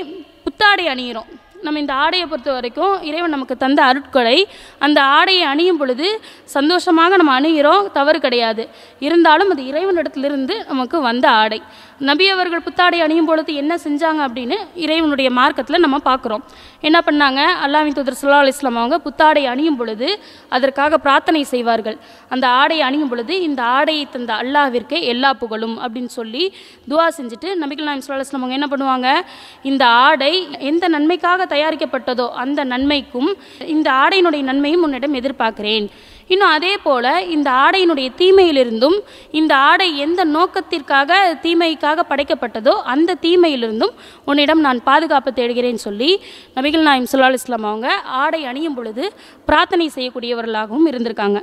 புத்தாடை அணியிறோம் நம்ம இந்த ஆடையை பொறுத்த வரைக்கும் இறைவன் நமக்கு தந்த அருட்கொடை அந்த ஆடையை அணியும் பொழுது சந்தோஷமாக நம்ம அணிகிறோம் தவறு கிடையாது இருந்தாலும் அது இறைவனிடத்திலிருந்து நமக்கு வந்த ஆடை நபி அவர்கள் புத்தாடை அணியும் பொழுது என்ன செஞ்சாங்க அப்படின்னு இறைவனுடைய மார்க்கத்தில் நம்ம பார்க்குறோம் என்ன பண்ணாங்க அல்லாவின் தூதர் சுல்லா இஸ்லாம் அவங்க புத்தாடை அணியும் பொழுது அதற்காக பிரார்த்தனை செய்வார்கள் அந்த ஆடை அணியும் பொழுது இந்த ஆடையை தந்த அல்லாவிற்கு எல்லா புகழும் அப்படின்னு சொல்லி துவா செஞ்சுட்டு நபிகள் நாயம் சுல்லா இஸ்லாம் அவங்க என்ன பண்ணுவாங்க இந்த ஆடை எந்த நன்மைக்காக தயாரிக்கப்பட்டதோ அந்த நன்மைக்கும் இந்த ஆடையினுடைய நன்மையும் உன்னிடம் எதிர்பார்க்கிறேன் இன்னும் அதே போல் இந்த ஆடையினுடைய தீமையிலிருந்தும் இந்த ஆடை எந்த நோக்கத்திற்காக தீமைக்காக படைக்கப்பட்டதோ அந்த தீமையிலிருந்தும் உன்னிடம் நான் பாதுகாப்பு தேடுகிறேன் சொல்லி நபிகள் நாயம் சுல்லா இஸ்லாம் அவங்க ஆடை அணியும் பொழுது பிரார்த்தனை செய்யக்கூடியவர்களாகவும் இருந்திருக்காங்க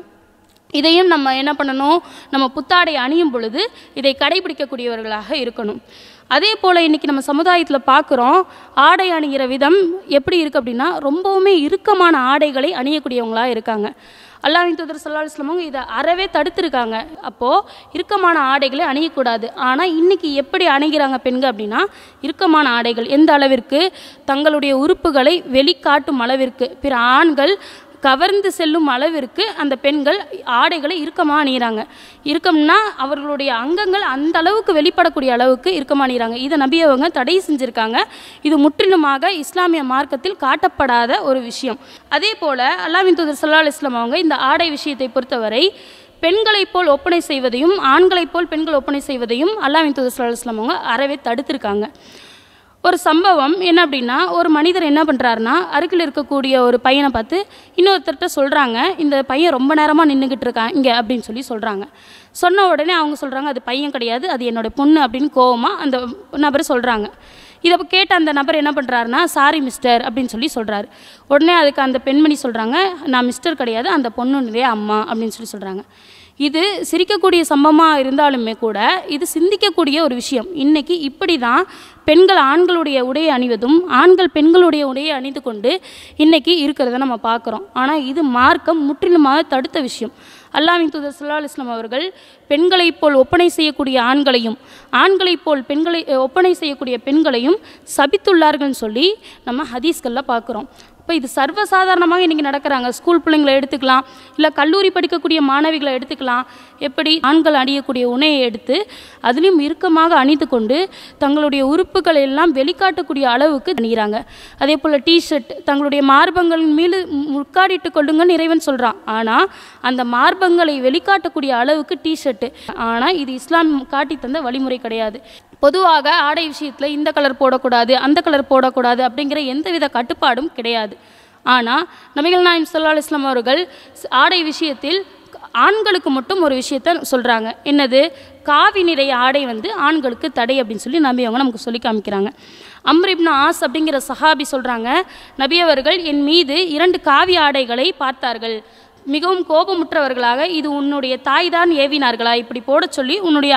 இதையும் நம்ம என்ன பண்ணணும் நம்ம புத்தாடை அணியும் பொழுது இதை கடைபிடிக்கக்கூடியவர்களாக இருக்கணும் அதே போல் இன்றைக்கி நம்ம சமுதாயத்தில் பார்க்குறோம் ஆடை அணிகிற விதம் எப்படி இருக்குது அப்படின்னா ரொம்பவுமே இறுக்கமான ஆடைகளை அணியக்கூடியவங்களாக இருக்காங்க அல்லாஹின் தூதர் சல்லாஹ் இஸ்லாமும் இதை அறவே தடுத்துருக்காங்க அப்போது இறுக்கமான ஆடைகளை அணியக்கூடாது ஆனால் இன்றைக்கி எப்படி அணுகிறாங்க பெண்கள் அப்படின்னா இறுக்கமான ஆடைகள் எந்த அளவிற்கு தங்களுடைய உறுப்புகளை வெளிக்காட்டும் அளவிற்கு பிற ஆண்கள் கவர்ந்து செல்லும் அளவிற்கு அந்த பெண்கள் ஆடைகளை இறுக்கமாக அணிகிறாங்க இறுக்கம்னா அவர்களுடைய அங்கங்கள் அந்த அளவுக்கு வெளிப்படக்கூடிய அளவுக்கு இறுக்கமாக அணிகிறாங்க இதை நம்பியவங்க அவங்க தடை செஞ்சுருக்காங்க இது முற்றிலுமாக இஸ்லாமிய மார்க்கத்தில் காட்டப்படாத ஒரு விஷயம் அதே போல் அல்லாமின் தூதர் சல்லா இஸ்லாம் அவங்க இந்த ஆடை விஷயத்தை பொறுத்தவரை பெண்களைப் போல் ஒப்பனை செய்வதையும் ஆண்களைப் போல் பெண்கள் ஒப்பனை செய்வதையும் அல்லாமின் தூதர் சல்லா இஸ்லாம் அவங்க அறவே தடுத்திருக்காங்க ஒரு சம்பவம் என்ன அப்படின்னா ஒரு மனிதர் என்ன பண்ணுறாருன்னா அருகில் இருக்கக்கூடிய ஒரு பையனை பார்த்து இன்னொருத்தர்கிட்ட சொல்கிறாங்க இந்த பையன் ரொம்ப நேரமாக நின்றுக்கிட்டு இருக்கான் இங்கே அப்படின்னு சொல்லி சொல்கிறாங்க சொன்ன உடனே அவங்க சொல்கிறாங்க அது பையன் கிடையாது அது என்னோடய பொண்ணு அப்படின்னு கோவமாக அந்த நபர் சொல்கிறாங்க இதை கேட்ட அந்த நபர் என்ன பண்ணுறாருனா சாரி மிஸ்டர் அப்படின்னு சொல்லி சொல்கிறாரு உடனே அதுக்கு அந்த பெண்மணி சொல்கிறாங்க நான் மிஸ்டர் கிடையாது அந்த பொண்ணுடைய அம்மா அப்படின்னு சொல்லி சொல்கிறாங்க இது சிரிக்கக்கூடிய சம்பவமாக இருந்தாலுமே கூட இது சிந்திக்கக்கூடிய ஒரு விஷயம் இன்றைக்கி இப்படி தான் பெண்கள் ஆண்களுடைய உடையை அணிவதும் ஆண்கள் பெண்களுடைய உடையை அணிந்து கொண்டு இன்றைக்கி இருக்கிறத நம்ம பார்க்குறோம் ஆனால் இது மார்க்கம் முற்றிலுமாக தடுத்த விஷயம் அல்லாமின் தூதர் சுல்லா இஸ்லாம் அவர்கள் பெண்களைப் போல் ஒப்பனை செய்யக்கூடிய ஆண்களையும் ஆண்களைப் போல் பெண்களை ஒப்பனை செய்யக்கூடிய பெண்களையும் சபித்துள்ளார்கள்னு சொல்லி நம்ம ஹதீஸ்களில் பார்க்குறோம் இப்போ இது சர்வசாதாரணமாக இன்றைக்கி நடக்கிறாங்க ஸ்கூல் பிள்ளைங்களை எடுத்துக்கலாம் இல்லை கல்லூரி படிக்கக்கூடிய மாணவிகளை எடுத்துக்கலாம் எப்படி ஆண்கள் அணியக்கூடிய உணையை எடுத்து அதுலேயும் இறுக்கமாக அணிந்து கொண்டு தங்களுடைய உறுப்புகளை எல்லாம் வெளிக்காட்டக்கூடிய அளவுக்கு அணிகிறாங்க அதே போல் டிஷர்ட் தங்களுடைய மார்பங்களின் மீது முக்காடிட்டு கொள்ளுங்கன்னு இறைவன் சொல்கிறான் ஆனால் அந்த மார்பங்களை வெளிக்காட்டக்கூடிய அளவுக்கு டிஷர்ட்டு ஆனால் இது இஸ்லாம் காட்டி தந்த வழிமுறை கிடையாது பொதுவாக ஆடை விஷயத்தில் இந்த கலர் போடக்கூடாது அந்த கலர் போடக்கூடாது அப்படிங்கிற எந்தவித கட்டுப்பாடும் கிடையாது ஆனால் நபிகள் நாயம் சொல்லா இஸ்லாம் அவர்கள் ஆடை விஷயத்தில் ஆண்களுக்கு மட்டும் ஒரு விஷயத்த சொல்கிறாங்க என்னது காவி நிறைய ஆடை வந்து ஆண்களுக்கு தடை அப்படின்னு சொல்லி நம்பியவங்க அவங்க நமக்கு சொல்லி காமிக்கிறாங்க அம்ரிப்னா ஆஸ் அப்படிங்கிற சஹாபி சொல்கிறாங்க நபியவர்கள் என் மீது இரண்டு காவி ஆடைகளை பார்த்தார்கள் மிகவும் கோபமுற்றவர்களாக இது உன்னுடைய தாய் தான் ஏவினார்களா இப்படி போட சொல்லி உன்னுடைய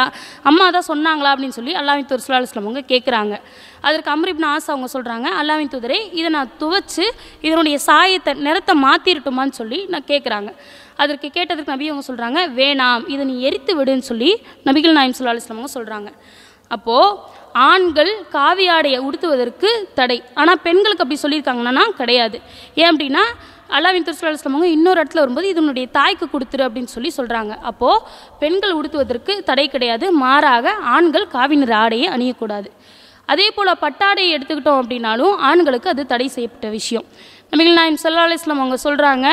அம்மா தான் சொன்னாங்களா அப்படின்னு சொல்லி அல்லாமி தூர் சுல்லா அவங்க கேட்குறாங்க அதற்கு அம்ரிப்னு ஆசை அவங்க சொல்கிறாங்க அல்லாமி தூதரை இதை நான் துவைச்சு இதனுடைய சாயத்தை நிறத்தை மாற்றிருட்டுமான்னு சொல்லி நான் கேட்குறாங்க அதற்கு கேட்டதற்கு நபி அவங்க சொல்கிறாங்க வேணாம் இதை நீ எரித்து விடுன்னு சொல்லி நபிகள் நாயம் சுல்லா அவங்க சொல்கிறாங்க அப்போது ஆண்கள் காவி ஆடையை உடுத்துவதற்கு தடை ஆனால் பெண்களுக்கு அப்படி சொல்லியிருக்காங்கன்னா கிடையாது ஏன் அப்படின்னா அல்லாவின் திருசுலாஸ்லமவங்க இன்னொரு இடத்துல வரும்போது இது உன்னுடைய தாய்க்கு கொடுத்துரு அப்படின்னு சொல்லி சொல்கிறாங்க அப்போது பெண்கள் உடுத்துவதற்கு தடை கிடையாது மாறாக ஆண்கள் காவினர் ஆடையை அணியக்கூடாது அதே போல் பட்டாடையை எடுத்துக்கிட்டோம் அப்படின்னாலும் ஆண்களுக்கு அது தடை செய்யப்பட்ட விஷயம் நபிகள் நான் சல்லா அலிஸ்லாம் அவங்க சொல்கிறாங்க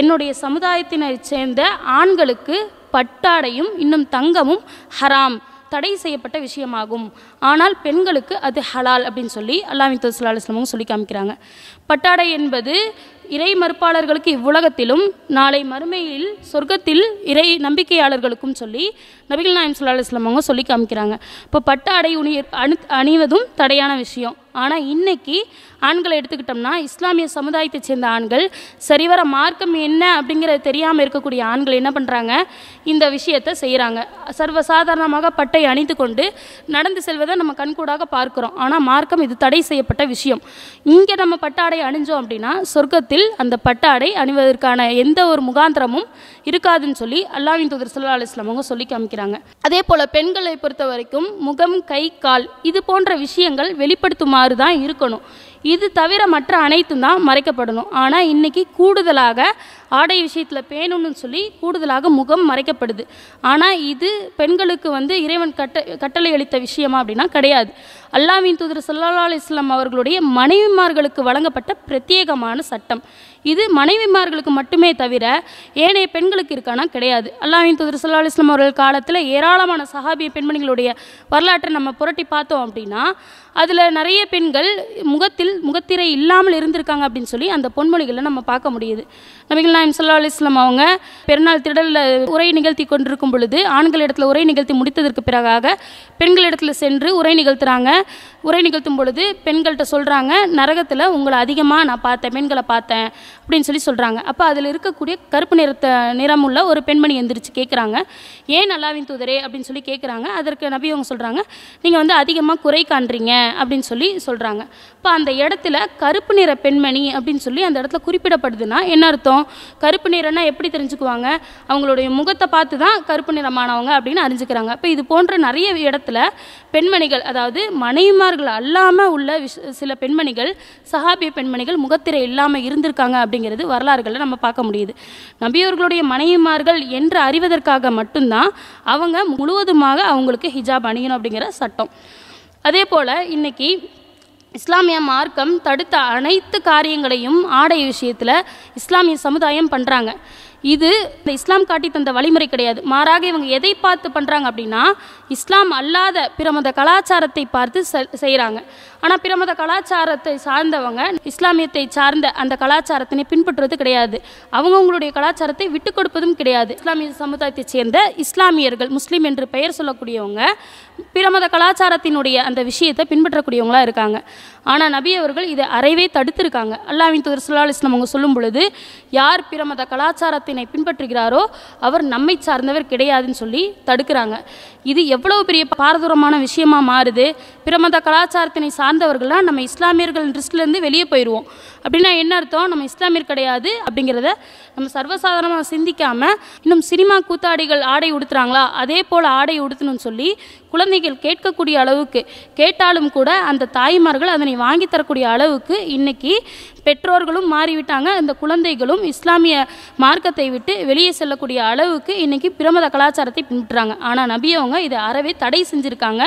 என்னுடைய சமுதாயத்தினரை சேர்ந்த ஆண்களுக்கு பட்டாடையும் இன்னும் தங்கமும் ஹராம் தடை செய்யப்பட்ட விஷயமாகும் ஆனால் பெண்களுக்கு அது ஹலால் அப்படின்னு சொல்லி அல்லாமி துல்லா சொல்லி காமிக்கிறாங்க பட்டாடை என்பது இறை மறுப்பாளர்களுக்கு இவ்வுலகத்திலும் நாளை மறுமையில் சொர்க்கத்தில் இறை நம்பிக்கையாளர்களுக்கும் சொல்லி நபிகள் நாயம் சுல்லா அலுவலமவங்க சொல்லி காமிக்கிறாங்க இப்போ பட்டாடை உணி அணி அணிவதும் தடையான விஷயம் ஆனால் இன்றைக்கி ஆண்களை எடுத்துக்கிட்டோம்னா இஸ்லாமிய சமுதாயத்தை சேர்ந்த ஆண்கள் சரிவர மார்க்கம் என்ன அப்படிங்கிறத தெரியாமல் இருக்கக்கூடிய ஆண்கள் என்ன பண்ணுறாங்க இந்த விஷயத்தை செய்கிறாங்க சர்வசாதாரணமாக பட்டை அணிந்து கொண்டு நடந்து செல்வதை நம்ம கண்கூடாக பார்க்குறோம் ஆனால் மார்க்கம் இது தடை செய்யப்பட்ட விஷயம் இங்கே நம்ம பட்டாடை அணிஞ்சோம் அப்படின்னா சொர்க்கத்தில் அந்த பட்டாடை அணிவதற்கான எந்த ஒரு முகாந்திரமும் இருக்காதுன்னு சொல்லி அல்லாவின் தூதர் சல்லா அலுவலாம் அவங்க சொல்லி காமிக்கிறாங்க அதே போல் பெண்களை பொறுத்த வரைக்கும் முகம் கை கால் இது போன்ற விஷயங்கள் வெளிப்படுத்துமாறு தான் இருக்கணும் இது தவிர மற்ற அனைத்தும் தான் மறைக்கப்படணும் ஆனால் இன்றைக்கி கூடுதலாக ஆடை விஷயத்தில் பேணும்னு சொல்லி கூடுதலாக முகம் மறைக்கப்படுது ஆனால் இது பெண்களுக்கு வந்து இறைவன் கட்ட கட்டளை அளித்த விஷயமா அப்படின்னா கிடையாது அல்லாமின் தூதர் சல்லா இஸ்லாம் அவர்களுடைய மனைவிமார்களுக்கு வழங்கப்பட்ட பிரத்யேகமான சட்டம் இது மனைவிமார்களுக்கு மட்டுமே தவிர ஏனைய பெண்களுக்கு இருக்கானா கிடையாது அல்லாமின் தூதர் சல்லா இஸ்லாம் அவர்கள் காலத்தில் ஏராளமான சஹாபிய பெண்மணிகளுடைய வரலாற்றை நம்ம புரட்டி பார்த்தோம் அப்படின்னா அதில் நிறைய பெண்கள் முகத்தில் முகத்திரை இல்லாமல் இருந்திருக்காங்க அப்படின்னு சொல்லி அந்த பொன்மொழிகளை நம்ம பார்க்க முடியுது நபிகள் நாயம் சல்லா இஸ்லாம் அவங்க பெருநாள் திடலில் உரை நிகழ்த்தி கொண்டிருக்கும் பொழுது ஆண்கள் இடத்துல உரை நிகழ்த்தி முடித்ததற்கு பிறகாக பெண்கள் இடத்துல சென்று உரை நிகழ்த்துறாங்க உரை நிகழ்த்தும் பொழுது பெண்கள்கிட்ட சொல்கிறாங்க நரகத்தில் உங்களை அதிகமாக நான் பார்த்தேன் பெண்களை பார்த்தேன் அப்படின்னு சொல்லி சொல்கிறாங்க அப்போ அதில் இருக்கக்கூடிய கருப்பு நிறத்தை நிறமுள்ள ஒரு பெண்மணி எந்திரிச்சு கேட்குறாங்க ஏன் நல்லாவின் தூதரே அப்படின்னு சொல்லி கேட்குறாங்க அதற்கு நபி அவங்க சொல்கிறாங்க நீங்கள் வந்து அதிகமாக குறை காண்றீங்க அப்படின்னு சொல்லி சொல்கிறாங்க இப்போ அந்த இடத்துல கருப்பு நிற பெண்மணி அப்படின்னு சொல்லி அந்த இடத்துல குறிப்பிடப்படுதுன்னா என்ன அர்த்தம் கருப்பு நிறம்னா எப்படி தெரிஞ்சுக்குவாங்க அவங்களுடைய முகத்தை பார்த்து தான் கருப்பு நிறமானவங்க அப்படின்னு அறிஞ்சுக்கிறாங்க இப்போ இது போன்ற நிறைய இடத்துல பெண்மணிகள் அதாவது மனைவிமார்கள் அல்லாமல் உள்ள சில பெண்மணிகள் சஹாபிய பெண்மணிகள் முகத்திரை இல்லாமல் இருந்திருக்காங்க அப்படின்னு அப்படிங்கிறது வரலாறுகளில் நம்ம பார்க்க முடியுது நபியோர்களுடைய மனைவிமார்கள் என்று அறிவதற்காக மட்டும்தான் அவங்க முழுவதுமாக அவங்களுக்கு ஹிஜாப் அணியணும் அப்படிங்கிற சட்டம் அதே போல் இன்றைக்கி இஸ்லாமிய மார்க்கம் தடுத்த அனைத்து காரியங்களையும் ஆடை விஷயத்தில் இஸ்லாமிய சமுதாயம் பண்ணுறாங்க இது இந்த இஸ்லாம் காட்டி தந்த வழிமுறை கிடையாது மாறாக இவங்க எதை பார்த்து பண்ணுறாங்க அப்படின்னா இஸ்லாம் அல்லாத பிற மத கலாச்சாரத்தை பார்த்து செய்கிறாங்க ஆனால் பிற மத கலாச்சாரத்தை சார்ந்தவங்க இஸ்லாமியத்தை சார்ந்த அந்த கலாச்சாரத்தினை பின்பற்றுவது கிடையாது அவங்கவுங்களுடைய கலாச்சாரத்தை விட்டு கொடுப்பதும் கிடையாது இஸ்லாமிய சமுதாயத்தை சேர்ந்த இஸ்லாமியர்கள் முஸ்லீம் என்று பெயர் சொல்லக்கூடியவங்க பிற மத கலாச்சாரத்தினுடைய அந்த விஷயத்தை பின்பற்றக்கூடியவங்களாக இருக்காங்க ஆனால் நபி அவர்கள் இதை அறைவே தடுத்திருக்காங்க அல்லாவின் தூதர் சுல்லா இஸ்லாம் அவங்க சொல்லும் பொழுது யார் பிற மத கலாச்சாரத்தினை பின்பற்றுகிறாரோ அவர் நம்மை சார்ந்தவர் கிடையாதுன்னு சொல்லி தடுக்கிறாங்க இது எவ்வளோ பெரிய பாரதூரமான விஷயமா மாறுது பிற மத கலாச்சாரத்தினை சார்ந்த சார்ந்தவர்கள்லாம் நம்ம இஸ்லாமியர்கள் ட்ரிஸ்ட்லேருந்து வெளியே போயிடுவோம் அப்படின்னா என்ன அர்த்தம் நம்ம இஸ்லாமியர் கிடையாது அப்படிங்கிறத நம்ம சர்வசாதாரணமாக சிந்திக்காமல் இன்னும் சினிமா கூத்தாடிகள் ஆடை உடுத்துறாங்களா அதே போல் ஆடை உடுத்தணும்னு சொல்லி குழந்தைகள் கேட்கக்கூடிய அளவுக்கு கேட்டாலும் கூட அந்த தாய்மார்கள் அதனை வாங்கி தரக்கூடிய அளவுக்கு இன்னைக்கு பெற்றோர்களும் மாறிவிட்டாங்க அந்த குழந்தைகளும் இஸ்லாமிய மார்க்கத்தை விட்டு வெளியே செல்லக்கூடிய அளவுக்கு இன்னைக்கு பிரமத கலாச்சாரத்தை பின்பற்றுறாங்க ஆனால் நபியவங்க இதை அறவே தடை செஞ்சுருக்காங்க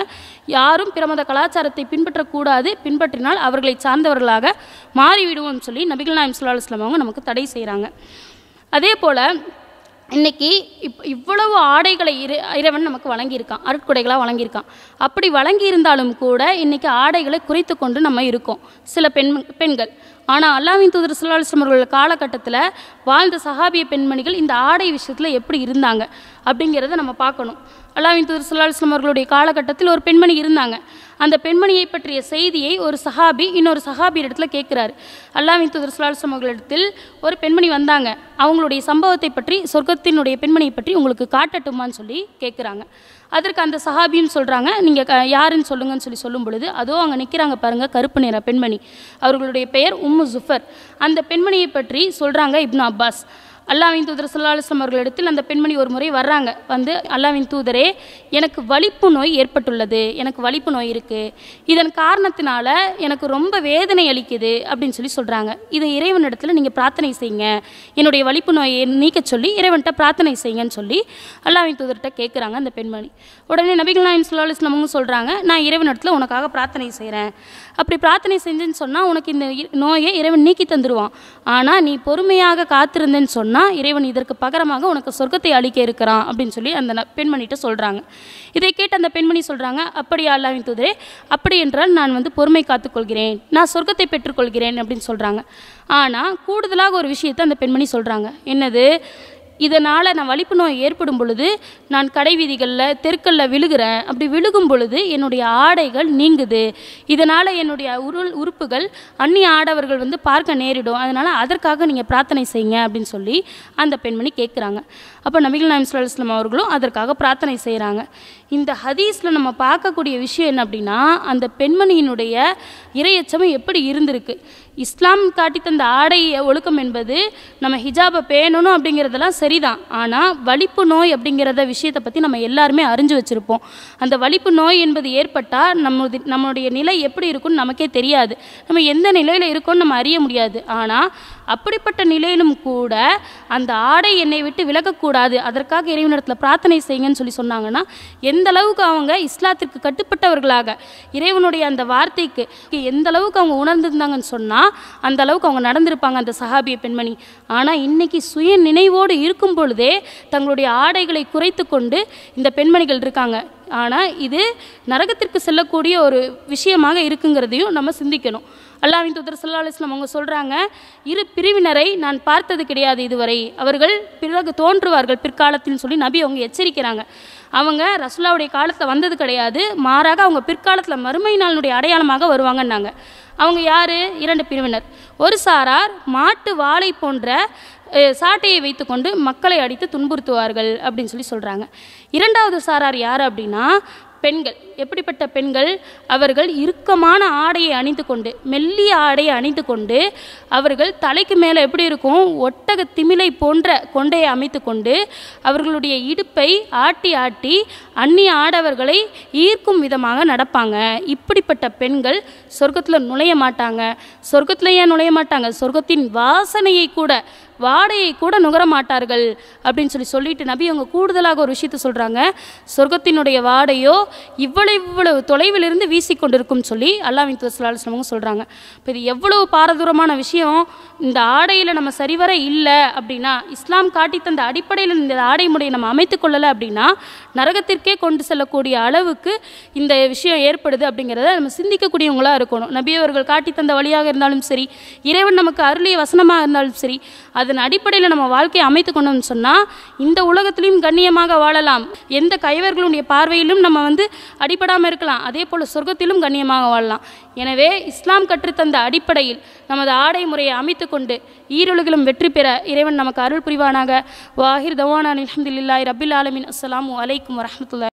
யாரும் பிரமத கலாச்சாரத்தை பின்பற்றக்கூடாது பின்பற்றினால் அவர்களை சார்ந்தவர்களாக மாறிவிடுவோம் வேணும்னு சொல்லி நபிகள் நாயம் சுல்லா இஸ்லாம் அவங்க நமக்கு தடை செய்கிறாங்க அதே போல் இன்றைக்கி இப் இவ்வளவு ஆடைகளை இரு இறைவன் நமக்கு வழங்கியிருக்கான் அருட்குடைகளாக வழங்கியிருக்கான் அப்படி வழங்கியிருந்தாலும் கூட இன்றைக்கி ஆடைகளை குறைத்து கொண்டு நம்ம இருக்கோம் சில பெண் பெண்கள் ஆனால் அல்லாவின் தூதர் சுல்லாஸ்லம் அவர்கள் காலகட்டத்தில் வாழ்ந்த சஹாபிய பெண்மணிகள் இந்த ஆடை விஷயத்தில் எப்படி இருந்தாங்க அப்படிங்கிறத நம்ம பார்க்கணும் அல்லாவின் தூதர் சுல்லாஸ்லம் அவர்களுடைய காலகட்டத்தில் ஒரு பெண்மணி இருந்தாங்க அந்த பெண்மணியை பற்றிய செய்தியை ஒரு சஹாபி இன்னொரு சஹாபி இடத்துல கேட்குறாரு அல்லாவின் தூதர் சுல்லாஸ்லம் அவர்களிடத்தில் ஒரு பெண்மணி வந்தாங்க அவங்களுடைய சம்பவத்தை பற்றி சொர்க்கத்தினுடைய பெண்மணியை பற்றி உங்களுக்கு காட்டட்டுமான்னு சொல்லி கேட்குறாங்க அதற்கு அந்த சஹாபின்னு சொல்கிறாங்க நீங்கள் யாருன்னு சொல்லுங்கன்னு சொல்லி சொல்லும் பொழுது அதோ அங்கே நிற்கிறாங்க பாருங்கள் கருப்பு நிற பெண்மணி அவர்களுடைய பெயர் உம்மு ஜுஃபர் அந்த பெண்மணியை பற்றி சொல்கிறாங்க இப்னு அப்பாஸ் அல்லாவின் தூதர் சல்லா அவர்களிடத்தில் அந்த பெண்மணி ஒரு முறை வர்றாங்க வந்து அல்லாவின் தூதரே எனக்கு வலிப்பு நோய் ஏற்பட்டுள்ளது எனக்கு வலிப்பு நோய் இருக்குது இதன் காரணத்தினால எனக்கு ரொம்ப வேதனை அளிக்குது அப்படின்னு சொல்லி சொல்கிறாங்க இதை இறைவனிடத்தில் நீங்கள் பிரார்த்தனை செய்யுங்க என்னுடைய வலிப்பு நோயை நீக்க சொல்லி இறைவன்கிட்ட பிரார்த்தனை செய்யுங்கன்னு சொல்லி அல்லாவின் தூதர்கிட்ட கேட்குறாங்க அந்த பெண்மணி உடனே நபிகள் நாயின் சல்லா சொல்கிறாங்க நான் இறைவனிடத்தில் உனக்காக பிரார்த்தனை செய்கிறேன் அப்படி பிரார்த்தனை செஞ்சுன்னு சொன்னால் உனக்கு இந்த நோயை இறைவன் நீக்கி தந்துடுவான் ஆனால் நீ பொறுமையாக காத்திருந்தேன்னு சொன்னால் சொன்னால் இறைவன் இதற்கு பகரமாக உனக்கு சொர்க்கத்தை அளிக்க இருக்கிறான் அப்படின்னு சொல்லி அந்த பெண்மணிகிட்ட சொல்கிறாங்க இதை கேட்டு அந்த பெண்மணி சொல்கிறாங்க அப்படியா அல்லாவின் தூதரே அப்படி என்றால் நான் வந்து பொறுமை காத்துக்கொள்கிறேன் நான் சொர்க்கத்தை பெற்றுக்கொள்கிறேன் அப்படின்னு சொல்கிறாங்க ஆனால் கூடுதலாக ஒரு விஷயத்தை அந்த பெண்மணி சொல்கிறாங்க என்னது இதனால் நான் வலிப்பு நோய் ஏற்படும் பொழுது நான் கடை வீதிகளில் தெருக்களில் விழுகிறேன் அப்படி விழுகும் பொழுது என்னுடைய ஆடைகள் நீங்குது இதனால் என்னுடைய உருள் உறுப்புகள் அந்நிய ஆடவர்கள் வந்து பார்க்க நேரிடும் அதனால் அதற்காக நீங்கள் பிரார்த்தனை செய்யுங்க அப்படின்னு சொல்லி அந்த பெண்மணி கேட்குறாங்க அப்போ நபிகள் நாயம் சுல்லாஸ்லாம் அவர்களும் அதற்காக பிரார்த்தனை செய்கிறாங்க இந்த ஹதீஸில் நம்ம பார்க்கக்கூடிய விஷயம் என்ன அப்படின்னா அந்த பெண்மணியினுடைய இரையச்சம் எப்படி இருந்திருக்கு இஸ்லாம் காட்டி தந்த ஆடை ஒழுக்கம் என்பது நம்ம ஹிஜாபை பேணணும் அப்படிங்கிறதெல்லாம் சரிதான் ஆனால் வலிப்பு நோய் அப்படிங்கிறத விஷயத்தை பற்றி நம்ம எல்லாருமே அறிஞ்சு வச்சுருப்போம் அந்த வலிப்பு நோய் என்பது ஏற்பட்டால் நம்மது நம்மளுடைய நிலை எப்படி இருக்குன்னு நமக்கே தெரியாது நம்ம எந்த நிலையில் இருக்கோன்னு நம்ம அறிய முடியாது ஆனால் அப்படிப்பட்ட நிலையிலும் கூட அந்த ஆடை என்னை விட்டு விலகக்கூடாது அதற்காக இறைவனிடத்தில் பிரார்த்தனை செய்யுங்கன்னு சொல்லி சொன்னாங்கன்னா எந்த அளவுக்கு அவங்க இஸ்லாத்திற்கு கட்டுப்பட்டவர்களாக இறைவனுடைய அந்த வார்த்தைக்கு எந்த அளவுக்கு அவங்க உணர்ந்திருந்தாங்கன்னு சொன்னால் அந்த அளவுக்கு அவங்க நடந்திருப்பாங்க அந்த சஹாபிய பெண்மணி ஆனால் இன்றைக்கி சுய நினைவோடு இருக்கும் பொழுதே தங்களுடைய ஆடைகளை குறைத்து கொண்டு இந்த பெண்மணிகள் இருக்காங்க ஆனால் இது நரகத்திற்கு செல்லக்கூடிய ஒரு விஷயமாக இருக்குங்கிறதையும் நம்ம சிந்திக்கணும் அல்லாவின் தூதர் சல்லா அலுவலாம் அவங்க சொல்கிறாங்க இரு பிரிவினரை நான் பார்த்தது கிடையாது இதுவரை அவர்கள் பிறகு தோன்றுவார்கள் பிற்காலத்தில் சொல்லி நபி அவங்க எச்சரிக்கிறாங்க அவங்க ரசுல்லாவுடைய காலத்தில் வந்தது கிடையாது மாறாக அவங்க பிற்காலத்தில் மறுமை நாளினுடைய அடையாளமாக வருவாங்கன்னாங்க அவங்க யார் இரண்டு பிரிவினர் ஒரு சாரார் மாட்டு வாழை போன்ற சாட்டையை வைத்துக்கொண்டு மக்களை அடித்து துன்புறுத்துவார்கள் அப்படின்னு சொல்லி சொல்கிறாங்க இரண்டாவது சாரார் யார் அப்படின்னா பெண்கள் எப்படிப்பட்ட பெண்கள் அவர்கள் இறுக்கமான ஆடையை அணிந்து கொண்டு மெல்லிய ஆடையை அணிந்து கொண்டு அவர்கள் தலைக்கு மேலே எப்படி இருக்கும் ஒட்டக திமிலை போன்ற கொண்டையை அமைத்து கொண்டு அவர்களுடைய இடுப்பை ஆட்டி ஆட்டி அந்நிய ஆடவர்களை ஈர்க்கும் விதமாக நடப்பாங்க இப்படிப்பட்ட பெண்கள் சொர்க்கத்தில் நுழைய மாட்டாங்க சொர்க்கத்தில் ஏன் நுழைய மாட்டாங்க சொர்க்கத்தின் வாசனையை கூட வாடையை கூட நுகர மாட்டார்கள் அப்படின்னு சொல்லி சொல்லிட்டு நபி அவங்க கூடுதலாக ஒரு விஷயத்த சொல்கிறாங்க சொர்க்கத்தினுடைய வாடையோ இவ்வளவு இவ்வளவு தொலைவிலிருந்து வீசிக்கொண்டிருக்கும் சொல்லி அல்லாவின் துவசலாஸ்லமங்க சொல்கிறாங்க இப்போ இது எவ்வளவு பாரதூரமான விஷயம் இந்த ஆடையில் நம்ம சரிவர இல்லை அப்படின்னா இஸ்லாம் காட்டி தந்த அடிப்படையில் இந்த ஆடை முறையை நம்ம அமைத்து கொள்ளலை அப்படின்னா நரகத்திற்கே கொண்டு செல்லக்கூடிய அளவுக்கு இந்த விஷயம் ஏற்படுது அப்படிங்கிறத நம்ம சிந்திக்கக்கூடியவங்களாக இருக்கணும் நபியவர்கள் காட்டி தந்த வழியாக இருந்தாலும் சரி இறைவன் நமக்கு அருளிய வசனமாக இருந்தாலும் சரி அது அதன் அடிப்படையில் நம்ம வாழ்க்கையை அமைத்து கொண்டோம்னு சொன்னால் இந்த உலகத்திலையும் கண்ணியமாக வாழலாம் எந்த கைவர்களுடைய பார்வையிலும் நம்ம வந்து அடிப்படாமல் இருக்கலாம் அதே போல் சொர்க்கத்திலும் கண்ணியமாக வாழலாம் எனவே இஸ்லாம் கற்றுத்தந்த அடிப்படையில் நமது ஆடை முறையை அமைத்து கொண்டு ஈரொழுகிலும் வெற்றி பெற இறைவன் நமக்கு அருள் புரிவானாக வாஹிர் தவானான் அலமதுல்லாய் ரபில் ஆலமின் அஸ்லாம் வலைக்கம் வரமத்துல